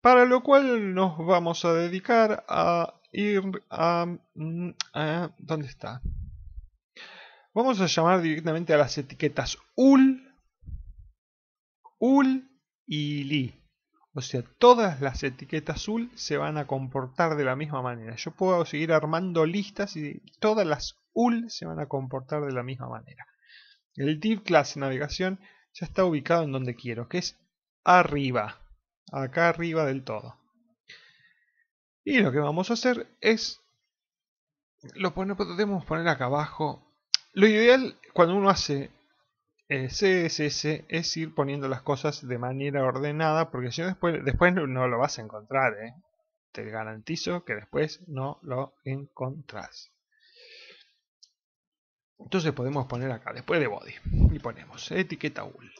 para lo cual nos vamos a dedicar a ir a, mm, ¿Dónde está? Vamos a llamar directamente a las etiquetas UL, UL y LI. O sea, todas las etiquetas UL se van a comportar de la misma manera. Yo puedo seguir armando listas y todas las UL se van a comportar de la misma manera. El div clase navegación ya está ubicado en donde quiero, que es arriba, acá arriba del todo. Y lo que vamos a hacer es, lo podemos poner acá abajo. Lo ideal cuando uno hace eh, CSS es ir poniendo las cosas de manera ordenada, porque si después, después no lo vas a encontrar, ¿eh? te garantizo que después no lo encontrás. Entonces podemos poner acá, después de body, y ponemos etiqueta UL.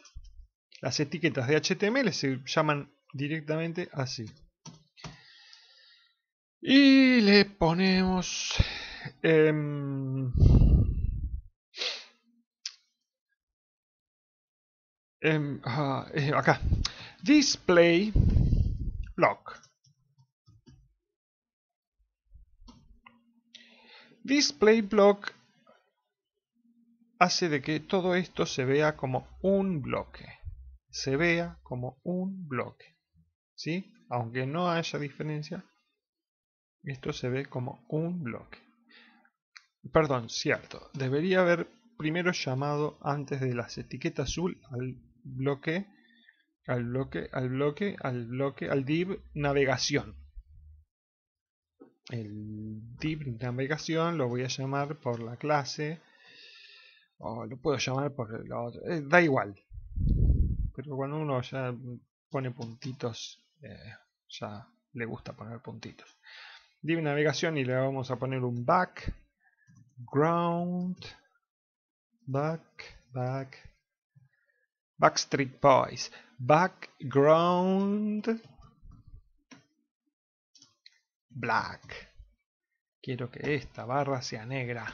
Las etiquetas de HTML se llaman directamente así. Y le ponemos... Em, em, ah, acá. Display block. Display block hace de que todo esto se vea como un bloque. Se vea como un bloque. ¿Sí? Aunque no haya diferencia, esto se ve como un bloque. Perdón, cierto. Debería haber primero llamado antes de las etiquetas azul al bloque, al bloque, al bloque, al bloque, al div navegación. El div navegación lo voy a llamar por la clase o oh, lo puedo llamar por lo otro eh, da igual. Pero cuando uno ya pone puntitos, eh, ya le gusta poner puntitos. Dime navegación y le vamos a poner un back, ground, back, back, Backstreet Boys, background, black. Quiero que esta barra sea negra.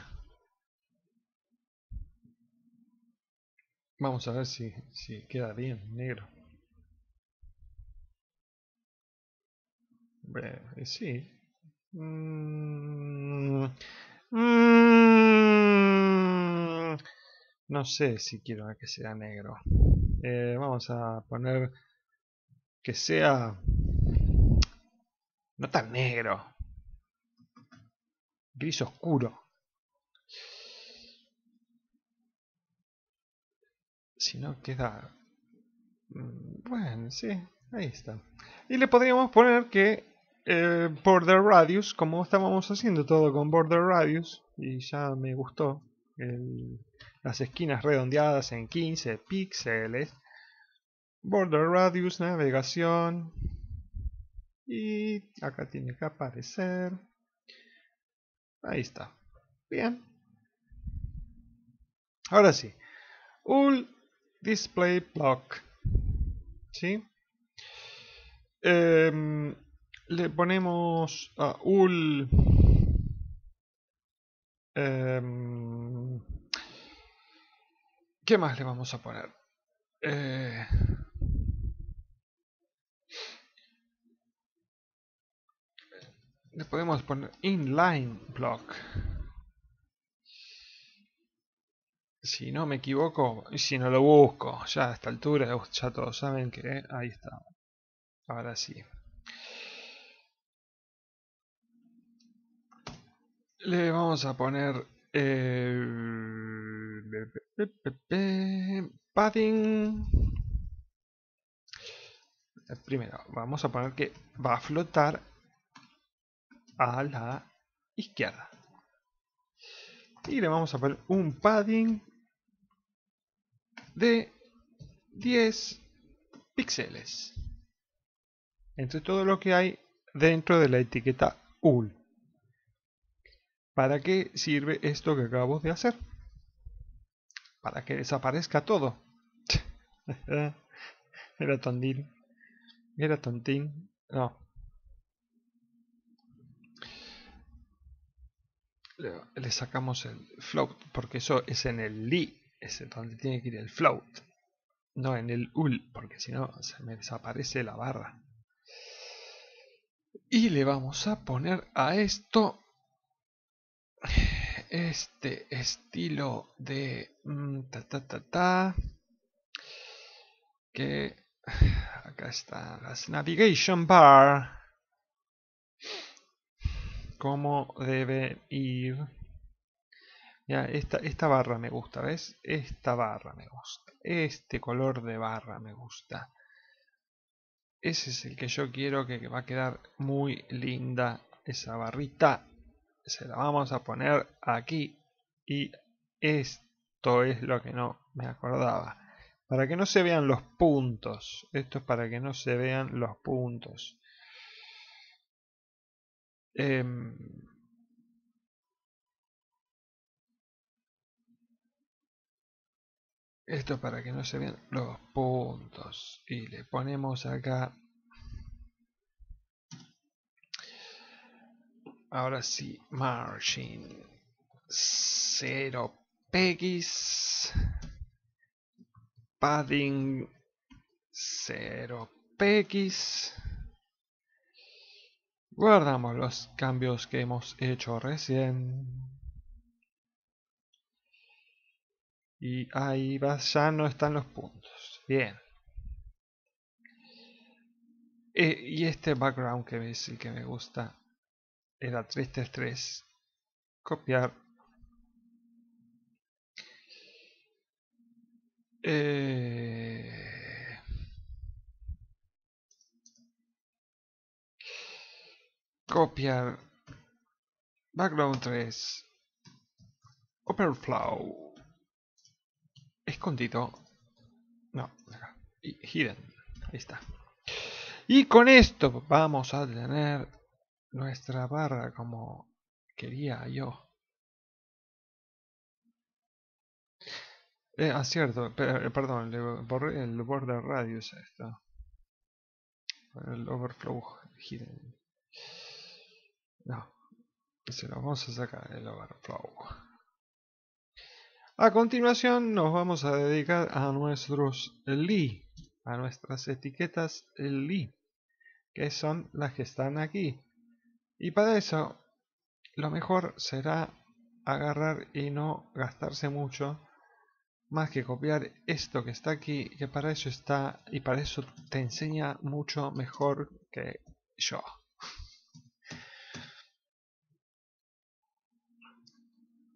Vamos a ver si, queda bien, negro. Eh, sí. Mm, mm, no sé si quiero que sea negro. Eh, vamos a poner que sea... No tan negro. Gris oscuro. si no queda... Mm, bueno, sí, ahí está. Y le podríamos poner que eh, border radius, como estábamos haciendo todo con border radius, y ya me gustó las esquinas redondeadas en 15 píxeles, border radius, navegación, y acá tiene que aparecer, ahí está, bien. Ahora sí, display block. ¿Sí? Em, le ponemos a ul em, ¿Qué más le vamos a poner? Eh, le podemos poner inline block si no me equivoco, y si no lo busco, ya a esta altura, ya todos saben que ahí está. Ahora sí. Le vamos a poner eh, padding. Primero, vamos a poner que va a flotar a la izquierda. Y le vamos a poner un padding de 10 píxeles entre todo lo que hay dentro de la etiqueta UL. ¿Para qué sirve esto que acabo de hacer? Para que desaparezca todo. <laughs> Era tontín. Era tontín. No. Le sacamos el float porque eso es en el li es donde tiene que ir el float, no en el ul, porque si no se me desaparece la barra. Y le vamos a poner a esto este estilo de mm, ta ta ta ta que acá está las navigation bar como debe ir ya, esta, esta barra me gusta, ¿ves? Esta barra me gusta. Este color de barra me gusta. Ese es el que yo quiero que va a quedar muy linda esa barrita. Se la vamos a poner aquí. Y esto es lo que no me acordaba. Para que no se vean los puntos. Esto es para que no se vean los puntos. Em, Esto para que no se vean los puntos. Y le ponemos acá. Ahora sí, margin 0px. Padding 0px. Guardamos los cambios que hemos hecho recién. Y ahí va, ya no están los puntos. Bien. Eh, y este background que ves y que me gusta era 3d3. Copiar. Eh, copiar background 3 overflow escondido. No, hidden. Ahí está. Y con esto vamos a tener nuestra barra como quería yo. Eh, ah, cierto, eh, perdón, le el border radius a esto. El overflow hidden. No, se lo vamos a sacar el overflow. A continuación nos vamos a dedicar a nuestros li, a nuestras etiquetas li, que son las que están aquí. Y para eso lo mejor será agarrar y no gastarse mucho más que copiar esto que está aquí que para eso está y para eso te enseña mucho mejor que yo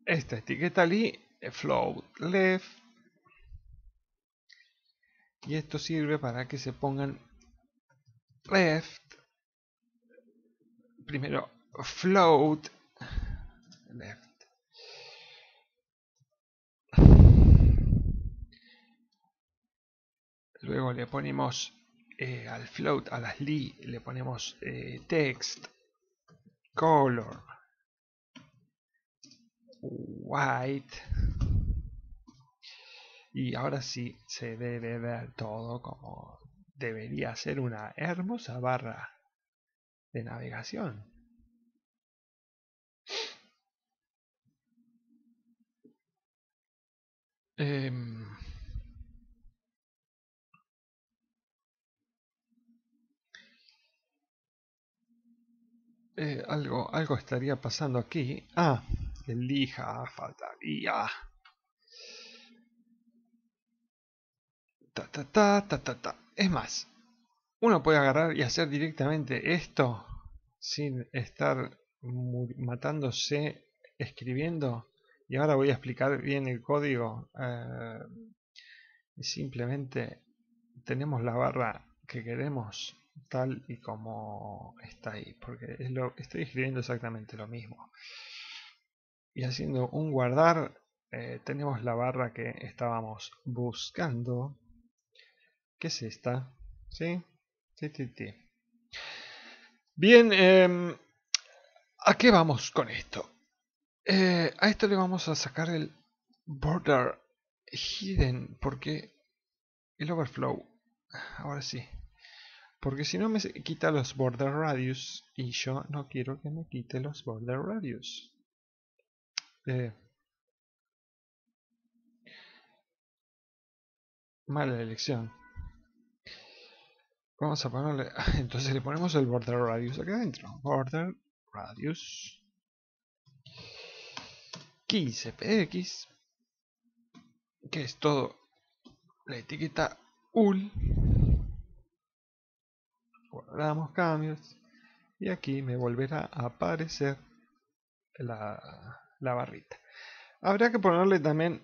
esta etiqueta li eh, float left y esto sirve para que se pongan left primero float left luego le ponemos eh, al float a las li le ponemos eh, text color White. Y ahora sí se debe ver todo como debería ser una hermosa barra de navegación. Em, eh, algo, algo estaría pasando aquí. Ah, elija, faltaría. Ta, ta, ta, ta, ta, Es más, uno puede agarrar y hacer directamente esto sin estar matándose escribiendo. Y ahora voy a explicar bien el código. Eh, simplemente tenemos la barra que queremos tal y como está ahí, porque es lo, estoy escribiendo exactamente lo mismo y haciendo un guardar eh, tenemos la barra que estábamos buscando que es esta ¿sí? sí, bien em, ¿a qué vamos con esto? Eh, a esto le vamos a sacar el border hidden porque el overflow ahora sí porque si no me quita los border radius y yo no quiero que me quite los border radius mala elección. Vamos a ponerle, <laughs> entonces le ponemos el border radius aquí adentro. Border radius 15px, que es todo la etiqueta ul. Damos cambios y aquí me volverá a aparecer la, la barrita. Habrá que ponerle también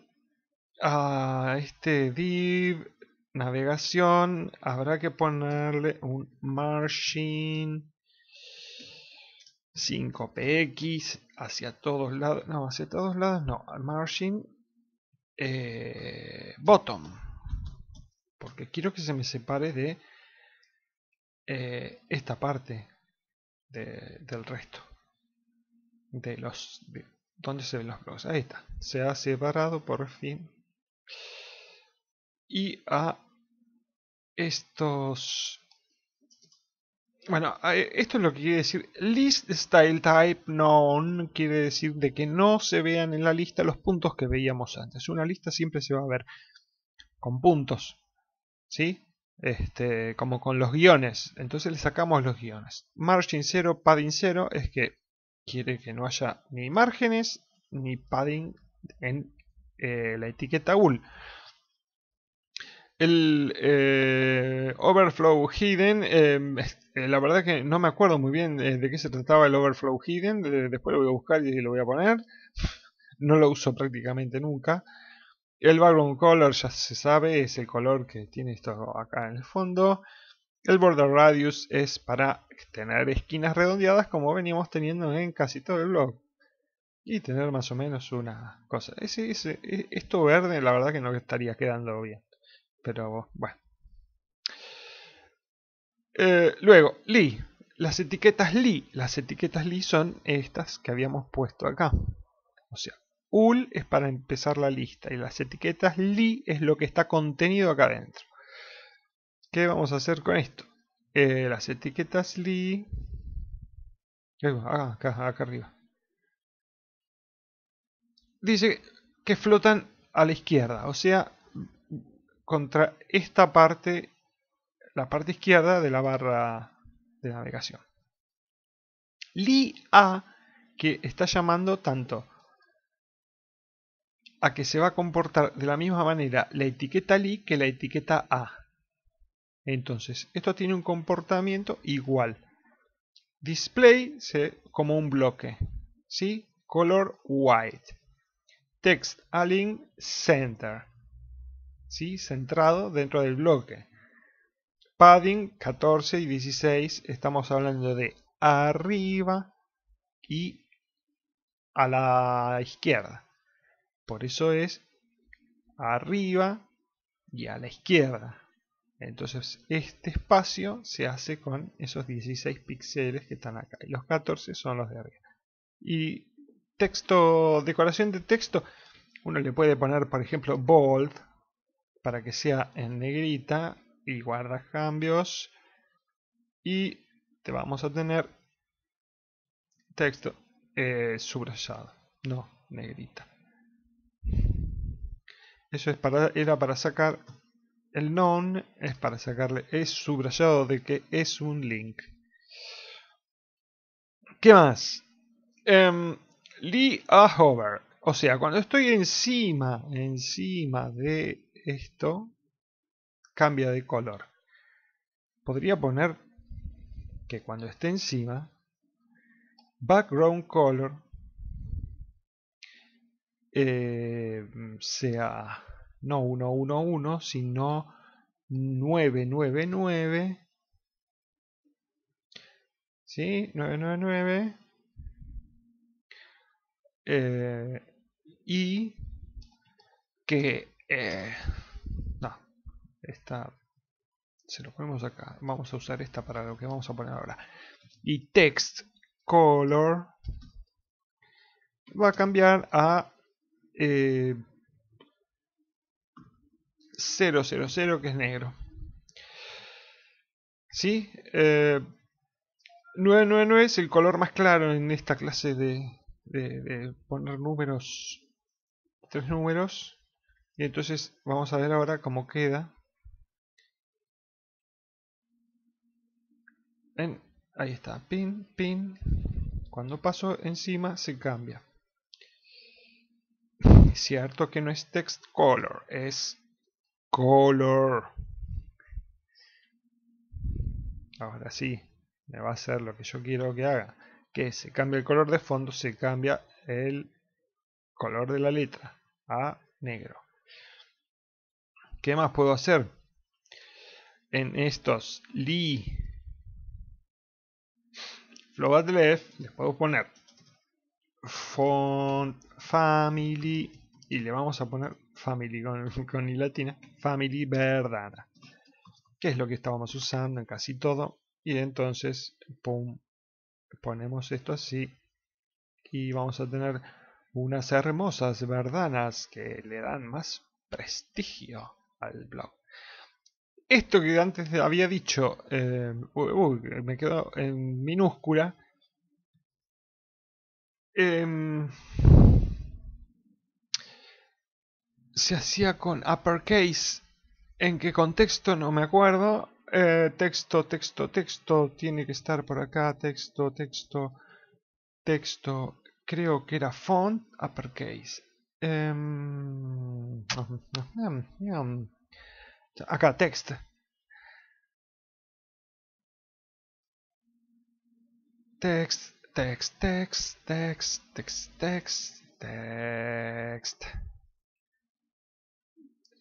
a ah, este div navegación. Habrá que ponerle un margin 5px hacia todos lados. No, hacia todos lados no. Margin eh, bottom. Porque quiero que se me separe de eh, esta parte del resto. De los ¿Dónde se ven los blogs? Ahí está. Se ha separado por fin. Y a estos... Bueno, e, esto es lo que quiere decir. List style type known quiere decir de que no se vean en la lista los puntos que veíamos antes. Una lista siempre se va a ver con puntos. ¿Sí? Este, como con los guiones. Entonces le sacamos los guiones. Margin 0, padding 0 es que quiere que no haya ni márgenes ni padding en eh, la etiqueta UL. El eh, Overflow Hidden, em, eh, la verdad que no me acuerdo muy bien de qué se trataba el Overflow Hidden, después lo voy a buscar y lo voy a poner, <laughs> no lo uso prácticamente nunca. El background color ya se sabe, es el color que tiene esto acá en el fondo. El border radius es para tener esquinas redondeadas como venimos teniendo en casi todo el blog. Y tener más o menos una cosa. E, esto verde la verdad que no estaría quedando bien. Pero bueno. Eh, luego, li. Las etiquetas li. Las etiquetas li son estas que habíamos puesto acá. O sea, UL es para empezar la lista. Y las etiquetas li es lo que está contenido acá adentro. ¿Qué vamos a hacer con esto? Eh, las etiquetas li... acá, acá arriba. Dice que flotan a la izquierda, o sea, contra esta parte, la parte izquierda de la barra de navegación. Li A, que está llamando tanto a que se va a comportar de la misma manera la etiqueta li que la etiqueta a. Entonces, esto tiene un comportamiento igual. Display como un bloque. ¿sí? Color white. Text align center. ¿sí? Centrado dentro del bloque. Padding 14 y 16. Estamos hablando de arriba y a la izquierda. Por eso es arriba y a la izquierda. Entonces este espacio se hace con esos 16 píxeles que están acá. Y los 14 son los de arriba. Y texto, decoración de texto, uno le puede poner por ejemplo bold para que sea en negrita y guarda cambios. Y te vamos a tener texto eh, subrayado, no negrita. Eso es para, era para sacar el non es para sacarle, es subrayado de que es un link. ¿Qué más? Em, Lee a hover. O sea, cuando estoy encima, encima de esto, cambia de color. Podría poner que cuando esté encima, background color eh, sea no 111, sino 999. ¿Sí? 999. Eh, y que... Eh, no, esta... Se lo ponemos acá. Vamos a usar esta para lo que vamos a poner ahora. Y text color va a cambiar a eh, 000 que es negro. ¿Sí? Eh, 999 es el color más claro en esta clase de, poner números, tres números. Y entonces vamos a ver ahora cómo queda. ahí está, pin, pin. Cuando paso encima se cambia. <laughs> Es cierto que no es text color, es Color. Ahora sí, me va a hacer lo que yo quiero que haga. Que se cambie el color de fondo, se cambia el color de la letra a negro. ¿Qué más puedo hacer? En estos li float left les puedo poner font family y le vamos a poner family con, <laughs> latina, family verdana que es lo que estábamos usando en casi todo. Y entonces, pum, ponemos esto así y vamos a tener unas hermosas verdanas que le dan más prestigio al blog. Esto que antes había dicho, eh, me quedo en minúscula. Em, se hacía con uppercase. ¿En qué contexto? No me acuerdo. Eh, texto, texto, texto. Tiene que estar por acá. Texto, texto, texto. Creo que era font uppercase. Em, acá, text. Text, text, text, text, text, text, text.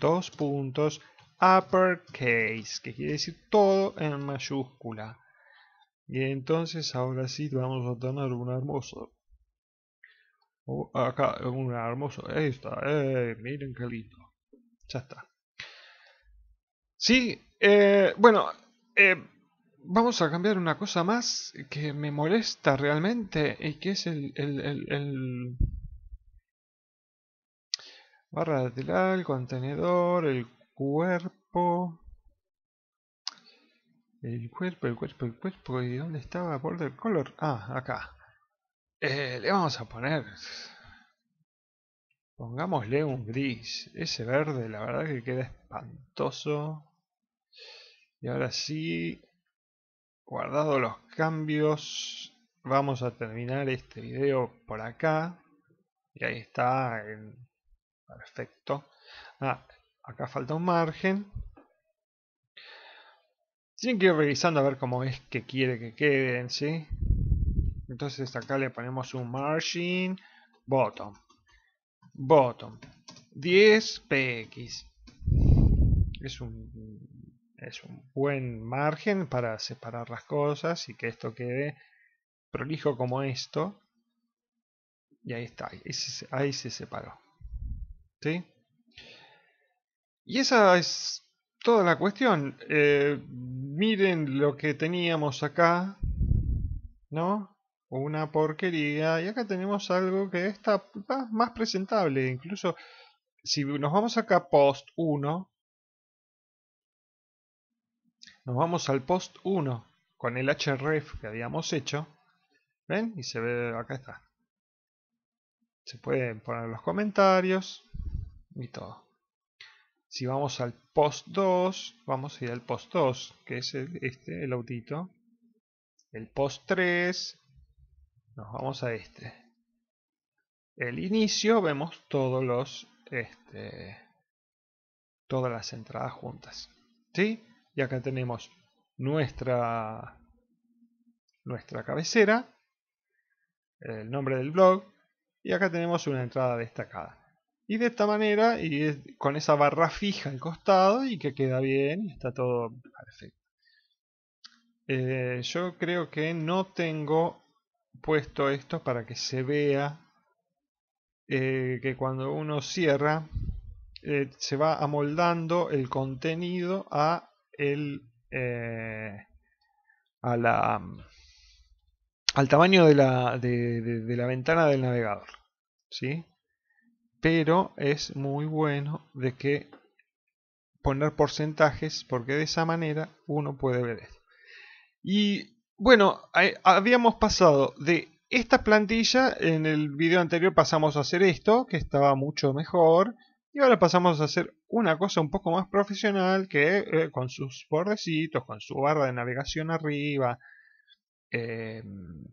dos puntos, uppercase, que quiere decir todo en mayúscula. Y entonces ahora sí vamos a tener un hermoso. o oh, acá, un hermoso. Ahí está, eh, miren qué lindo. Ya está. Sí, eh, bueno, eh, vamos a cambiar una cosa más que me molesta realmente y que es el barra lateral, contenedor, el cuerpo, el cuerpo, el cuerpo, el cuerpo, ¿y dónde estaba del color? Ah, acá. Eh, le vamos a poner, pongámosle un gris, ese verde la verdad que queda espantoso. Y ahora sí, guardado los cambios, vamos a terminar este video por acá. Y ahí está, en Perfecto. Ah, acá falta un margen. Sin que ir revisando a ver cómo es que quiere que queden, ¿sí? Entonces acá le ponemos un margin bottom. Bottom. 10 px. Es un, es un buen margen para separar las cosas y que esto quede prolijo como esto. Y ahí está, ahí se separó. ¿Sí? Y esa es toda la cuestión. Eh, miren lo que teníamos acá, ¿no? Una porquería. Y acá tenemos algo que está más presentable. Incluso si nos vamos acá post 1, nos vamos al post 1 con el href que habíamos hecho. ¿Ven? Y se ve, acá está. Se pueden poner los comentarios y todo. Si vamos al post 2, vamos a ir al post 2, que es este, el autito. El post 3, nos vamos a este. El inicio, vemos todos los, este, todas las entradas juntas. ¿Sí? Y acá tenemos nuestra, nuestra cabecera, el nombre del blog, y acá tenemos una entrada destacada. Y de esta manera, y con esa barra fija al costado y que queda bien está todo perfecto. Eh, yo creo que no tengo puesto esto para que se vea eh, que cuando uno cierra eh, se va amoldando el contenido a a la al tamaño de la, de la ventana del navegador ¿sí? pero es muy bueno de que poner porcentajes porque de esa manera uno puede ver esto. Y bueno, habíamos pasado de esta plantilla, en el video anterior pasamos a hacer esto, que estaba mucho mejor, y ahora pasamos a hacer una cosa un poco más profesional, que eh, con sus bordecitos, con su barra de navegación arriba, em,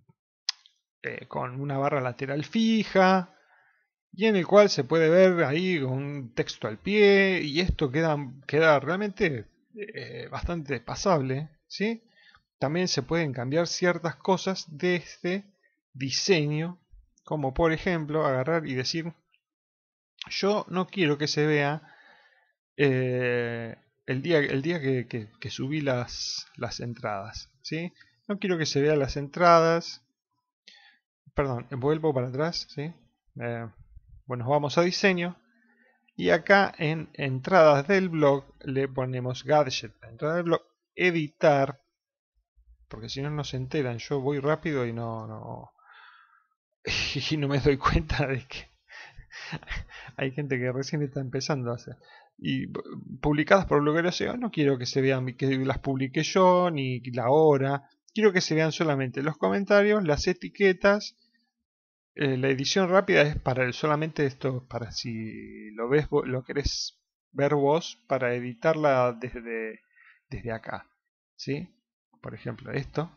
eh, con una barra lateral fija, y en el cual se puede ver ahí un texto al pie y esto queda, queda realmente eh, bastante pasable. ¿sí? También se pueden cambiar ciertas cosas de este diseño, como por ejemplo agarrar y decir, yo no quiero que se vea eh, el día, el día que, subí las, las entradas. ¿sí? No quiero que se vean las entradas. Perdón, vuelvo para atrás. ¿sí? Eh, bueno, vamos a diseño y acá en entradas del blog le ponemos gadget, entrada del blog, editar, porque si no nos enteran, yo voy rápido y no, no, <laughs> y no me doy cuenta de que <laughs> hay gente que recién está empezando a hacer. Y publicadas por blogueros no quiero que se vean que las publique yo ni la hora. Quiero que se vean solamente los comentarios, las etiquetas eh, la edición rápida es para solamente esto, para si lo ves, lo querés ver vos, para editarla desde, desde acá. si Por ejemplo, esto.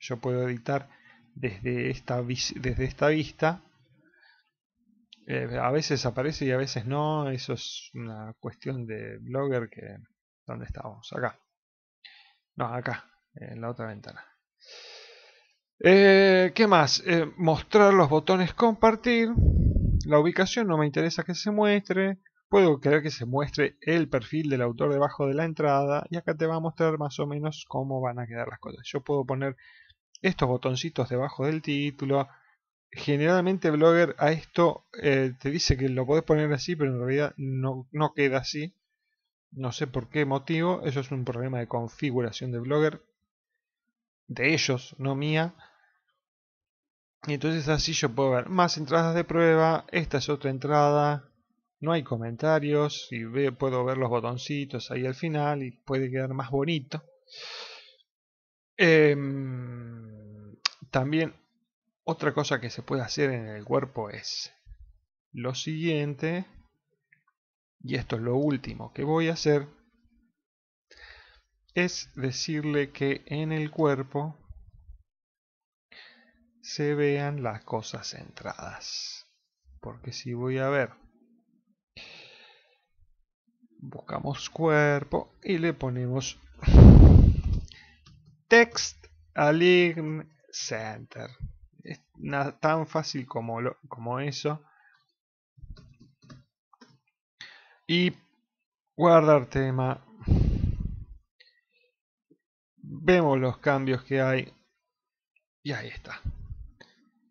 Yo puedo editar desde esta, desde esta vista. Eh, a veces aparece y a veces no. Eso es una cuestión de Blogger que... ¿Dónde estábamos? Acá. No, acá, en la otra ventana. Eh, ¿Qué más? Eh, mostrar los botones compartir. La ubicación no me interesa que se muestre. Puedo querer que se muestre el perfil del autor debajo de la entrada. Y acá te va a mostrar más o menos cómo van a quedar las cosas. Yo puedo poner estos botoncitos debajo del título. Generalmente Blogger a esto eh, te dice que lo podés poner así, pero en realidad no, no queda así. No sé por qué motivo. Eso es un problema de configuración de Blogger. De ellos, no mía. Y entonces así yo puedo ver más entradas de prueba. Esta es otra entrada. No hay comentarios. Y puedo ver los botoncitos ahí al final. Y puede quedar más bonito. Em, también otra cosa que se puede hacer en el cuerpo es lo siguiente. Y esto es lo último que voy a hacer. Es decirle que en el cuerpo se vean las cosas centradas. Porque si voy a ver, buscamos cuerpo y le ponemos text align center. Es tan fácil como, lo, como eso. Y guardar tema. Vemos los cambios que hay. Y ahí está.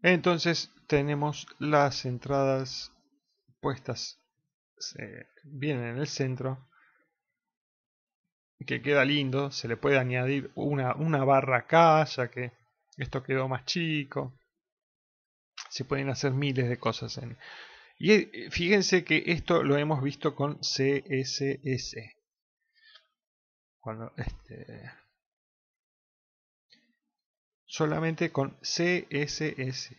Entonces tenemos las entradas puestas bien en el centro. Que queda lindo. Se le puede añadir una, una barra acá, ya que esto quedó más chico. Se pueden hacer miles de cosas en... Y eh, fíjense que esto lo hemos visto con CSS. Cuando este, solamente con CSS.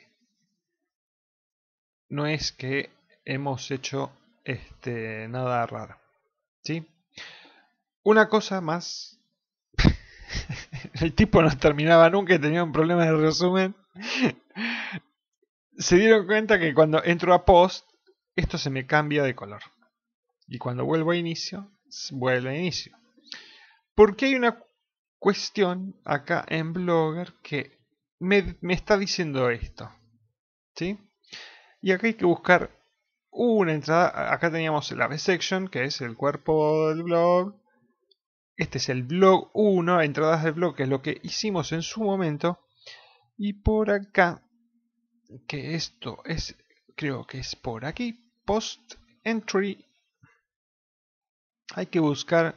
No es que hemos hecho este, nada raro. ¿sí? Una cosa más. <laughs> El tipo no terminaba nunca y tenía un problema de resumen. se dieron cuenta que cuando entro a post, esto se me cambia de color. Y cuando vuelvo a inicio, vuelve a inicio. ¿Por qué hay una cuestión acá en Blogger que me, está diciendo esto. ¿sí? Y acá hay que buscar una entrada. Acá teníamos la B-Section, que es el cuerpo del blog. Este es el blog 1, entradas del blog, que es lo que hicimos en su momento. Y por acá, que esto es, creo que es por aquí, post entry. Hay que buscar...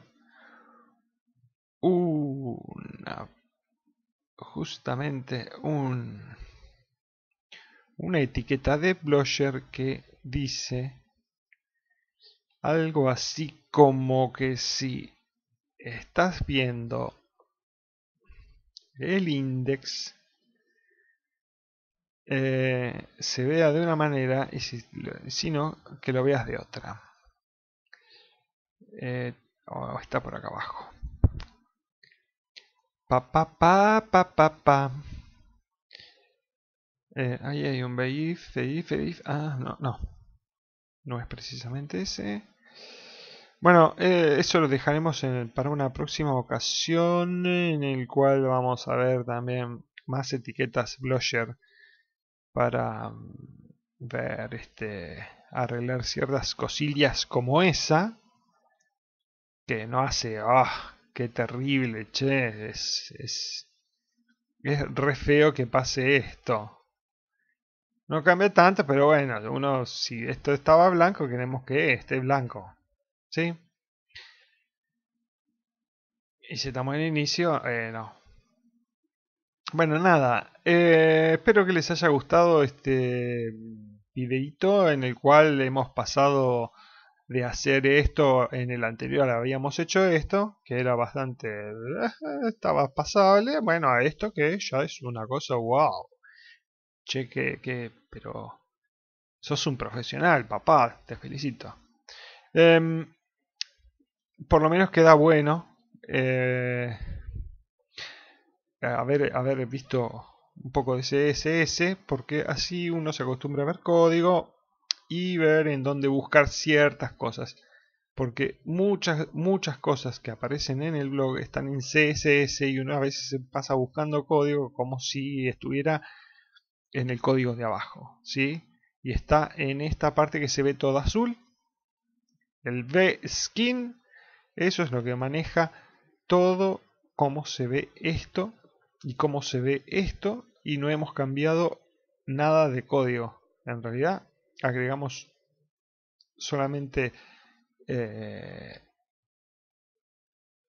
Uh, justamente un una etiqueta de blogger que dice algo así como que si estás viendo el index eh, se vea de una manera y si, no que lo veas de otra eh, está por acá abajo Pa, pa, pa, pa, pa, eh, ahí hay un beif, beif, feliz Ah, no, no. No es precisamente ese. Bueno, eh, eso lo dejaremos para una próxima ocasión en el cual vamos a ver también más etiquetas blusher para mm, ver este arreglar ciertas cosillas como esa que no hace oh, Qué terrible, che. Es, es, es re feo que pase esto. No cambia tanto, pero bueno, uno si esto estaba blanco, queremos que esté blanco. ¿Sí? Y si estamos en inicio, eh, no. Bueno, nada. Eh, espero que les haya gustado este videito en el cual hemos pasado de hacer esto, en el anterior habíamos hecho esto, que era bastante, eh, estaba pasable, bueno, a esto que ya es una cosa, wow, che, que, pero sos un profesional, papá, te felicito. Em, por lo menos queda bueno eh, haber, haber visto un poco de CSS, porque así uno se acostumbra a ver código, y ver en dónde buscar ciertas cosas. Porque muchas, muchas cosas que aparecen en el blog están en CSS y uno a veces se pasa buscando código como si estuviera en el código de abajo. ¿sí? Y está en esta parte que se ve todo azul. El V-Skin. Eso es lo que maneja todo cómo se ve esto y cómo se ve esto. Y no hemos cambiado nada de código. En realidad agregamos solamente... Eh,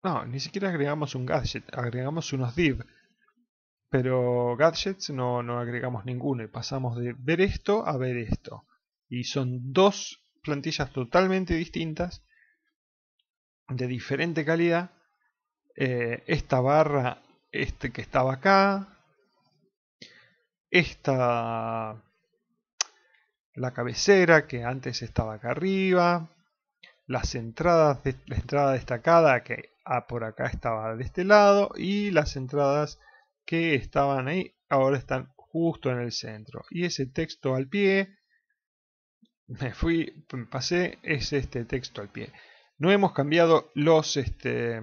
no, ni siquiera agregamos un gadget, agregamos unos div. Pero gadgets no, agregamos ninguno y pasamos de ver esto a ver esto. Y son dos plantillas totalmente distintas, de diferente calidad. Eh, esta barra, este que estaba acá. Esta la cabecera que antes estaba acá arriba, las entradas, de, la entrada destacada que ah, por acá estaba de este lado y las entradas que estaban ahí ahora están justo en el centro. Y ese texto al pie, me fui, pasé, es este texto al pie. No hemos cambiado los, este,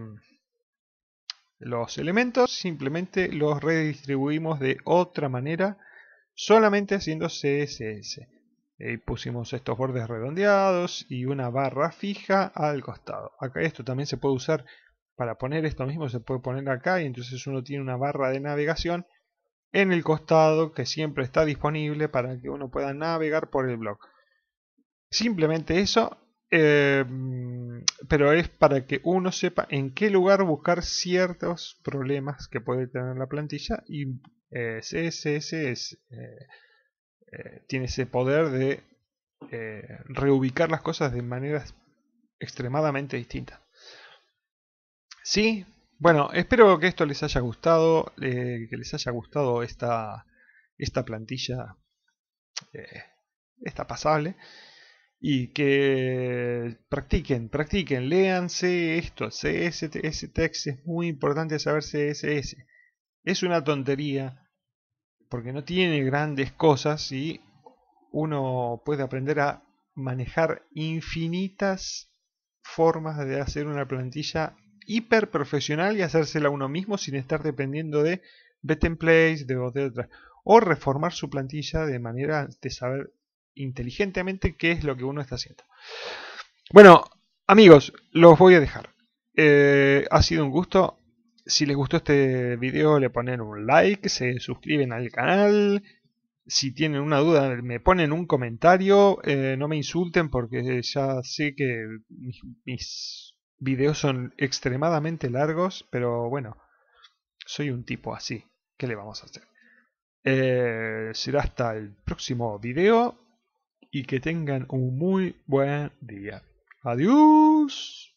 los elementos, simplemente los redistribuimos de otra manera, solamente haciendo CSS. Y pusimos estos bordes redondeados y una barra fija al costado. Acá esto también se puede usar para poner esto mismo, se puede poner acá y entonces uno tiene una barra de navegación en el costado que siempre está disponible para que uno pueda navegar por el blog. Simplemente eso, eh, pero es para que uno sepa en qué lugar buscar ciertos problemas que puede tener la plantilla y eh, CSS es... Eh, eh, tiene ese poder de eh, reubicar las cosas de maneras extremadamente distintas. Sí, bueno, espero que esto les haya gustado, eh, que les haya gustado esta, esta plantilla, esta pasable. Y que practiquen, practiquen, léanse esto, CSS text es muy importante saber CSS. Es una tontería, porque no tiene grandes cosas y uno puede aprender a manejar infinitas formas de hacer una plantilla hiper profesional y hacérsela uno mismo sin estar dependiendo de templates de, de otras, o reformar su plantilla de manera de saber inteligentemente qué es lo que uno está haciendo. Bueno, amigos, los voy a dejar. Eh, ha sido un gusto si les gustó este video le ponen un like, se suscriben al canal. Si tienen una duda me ponen un comentario. Eh, no me insulten porque ya sé que mis, videos son extremadamente largos, pero bueno, soy un tipo así. ¿Qué le vamos a hacer? Eh, será hasta el próximo video y que tengan un muy buen día. Adiós.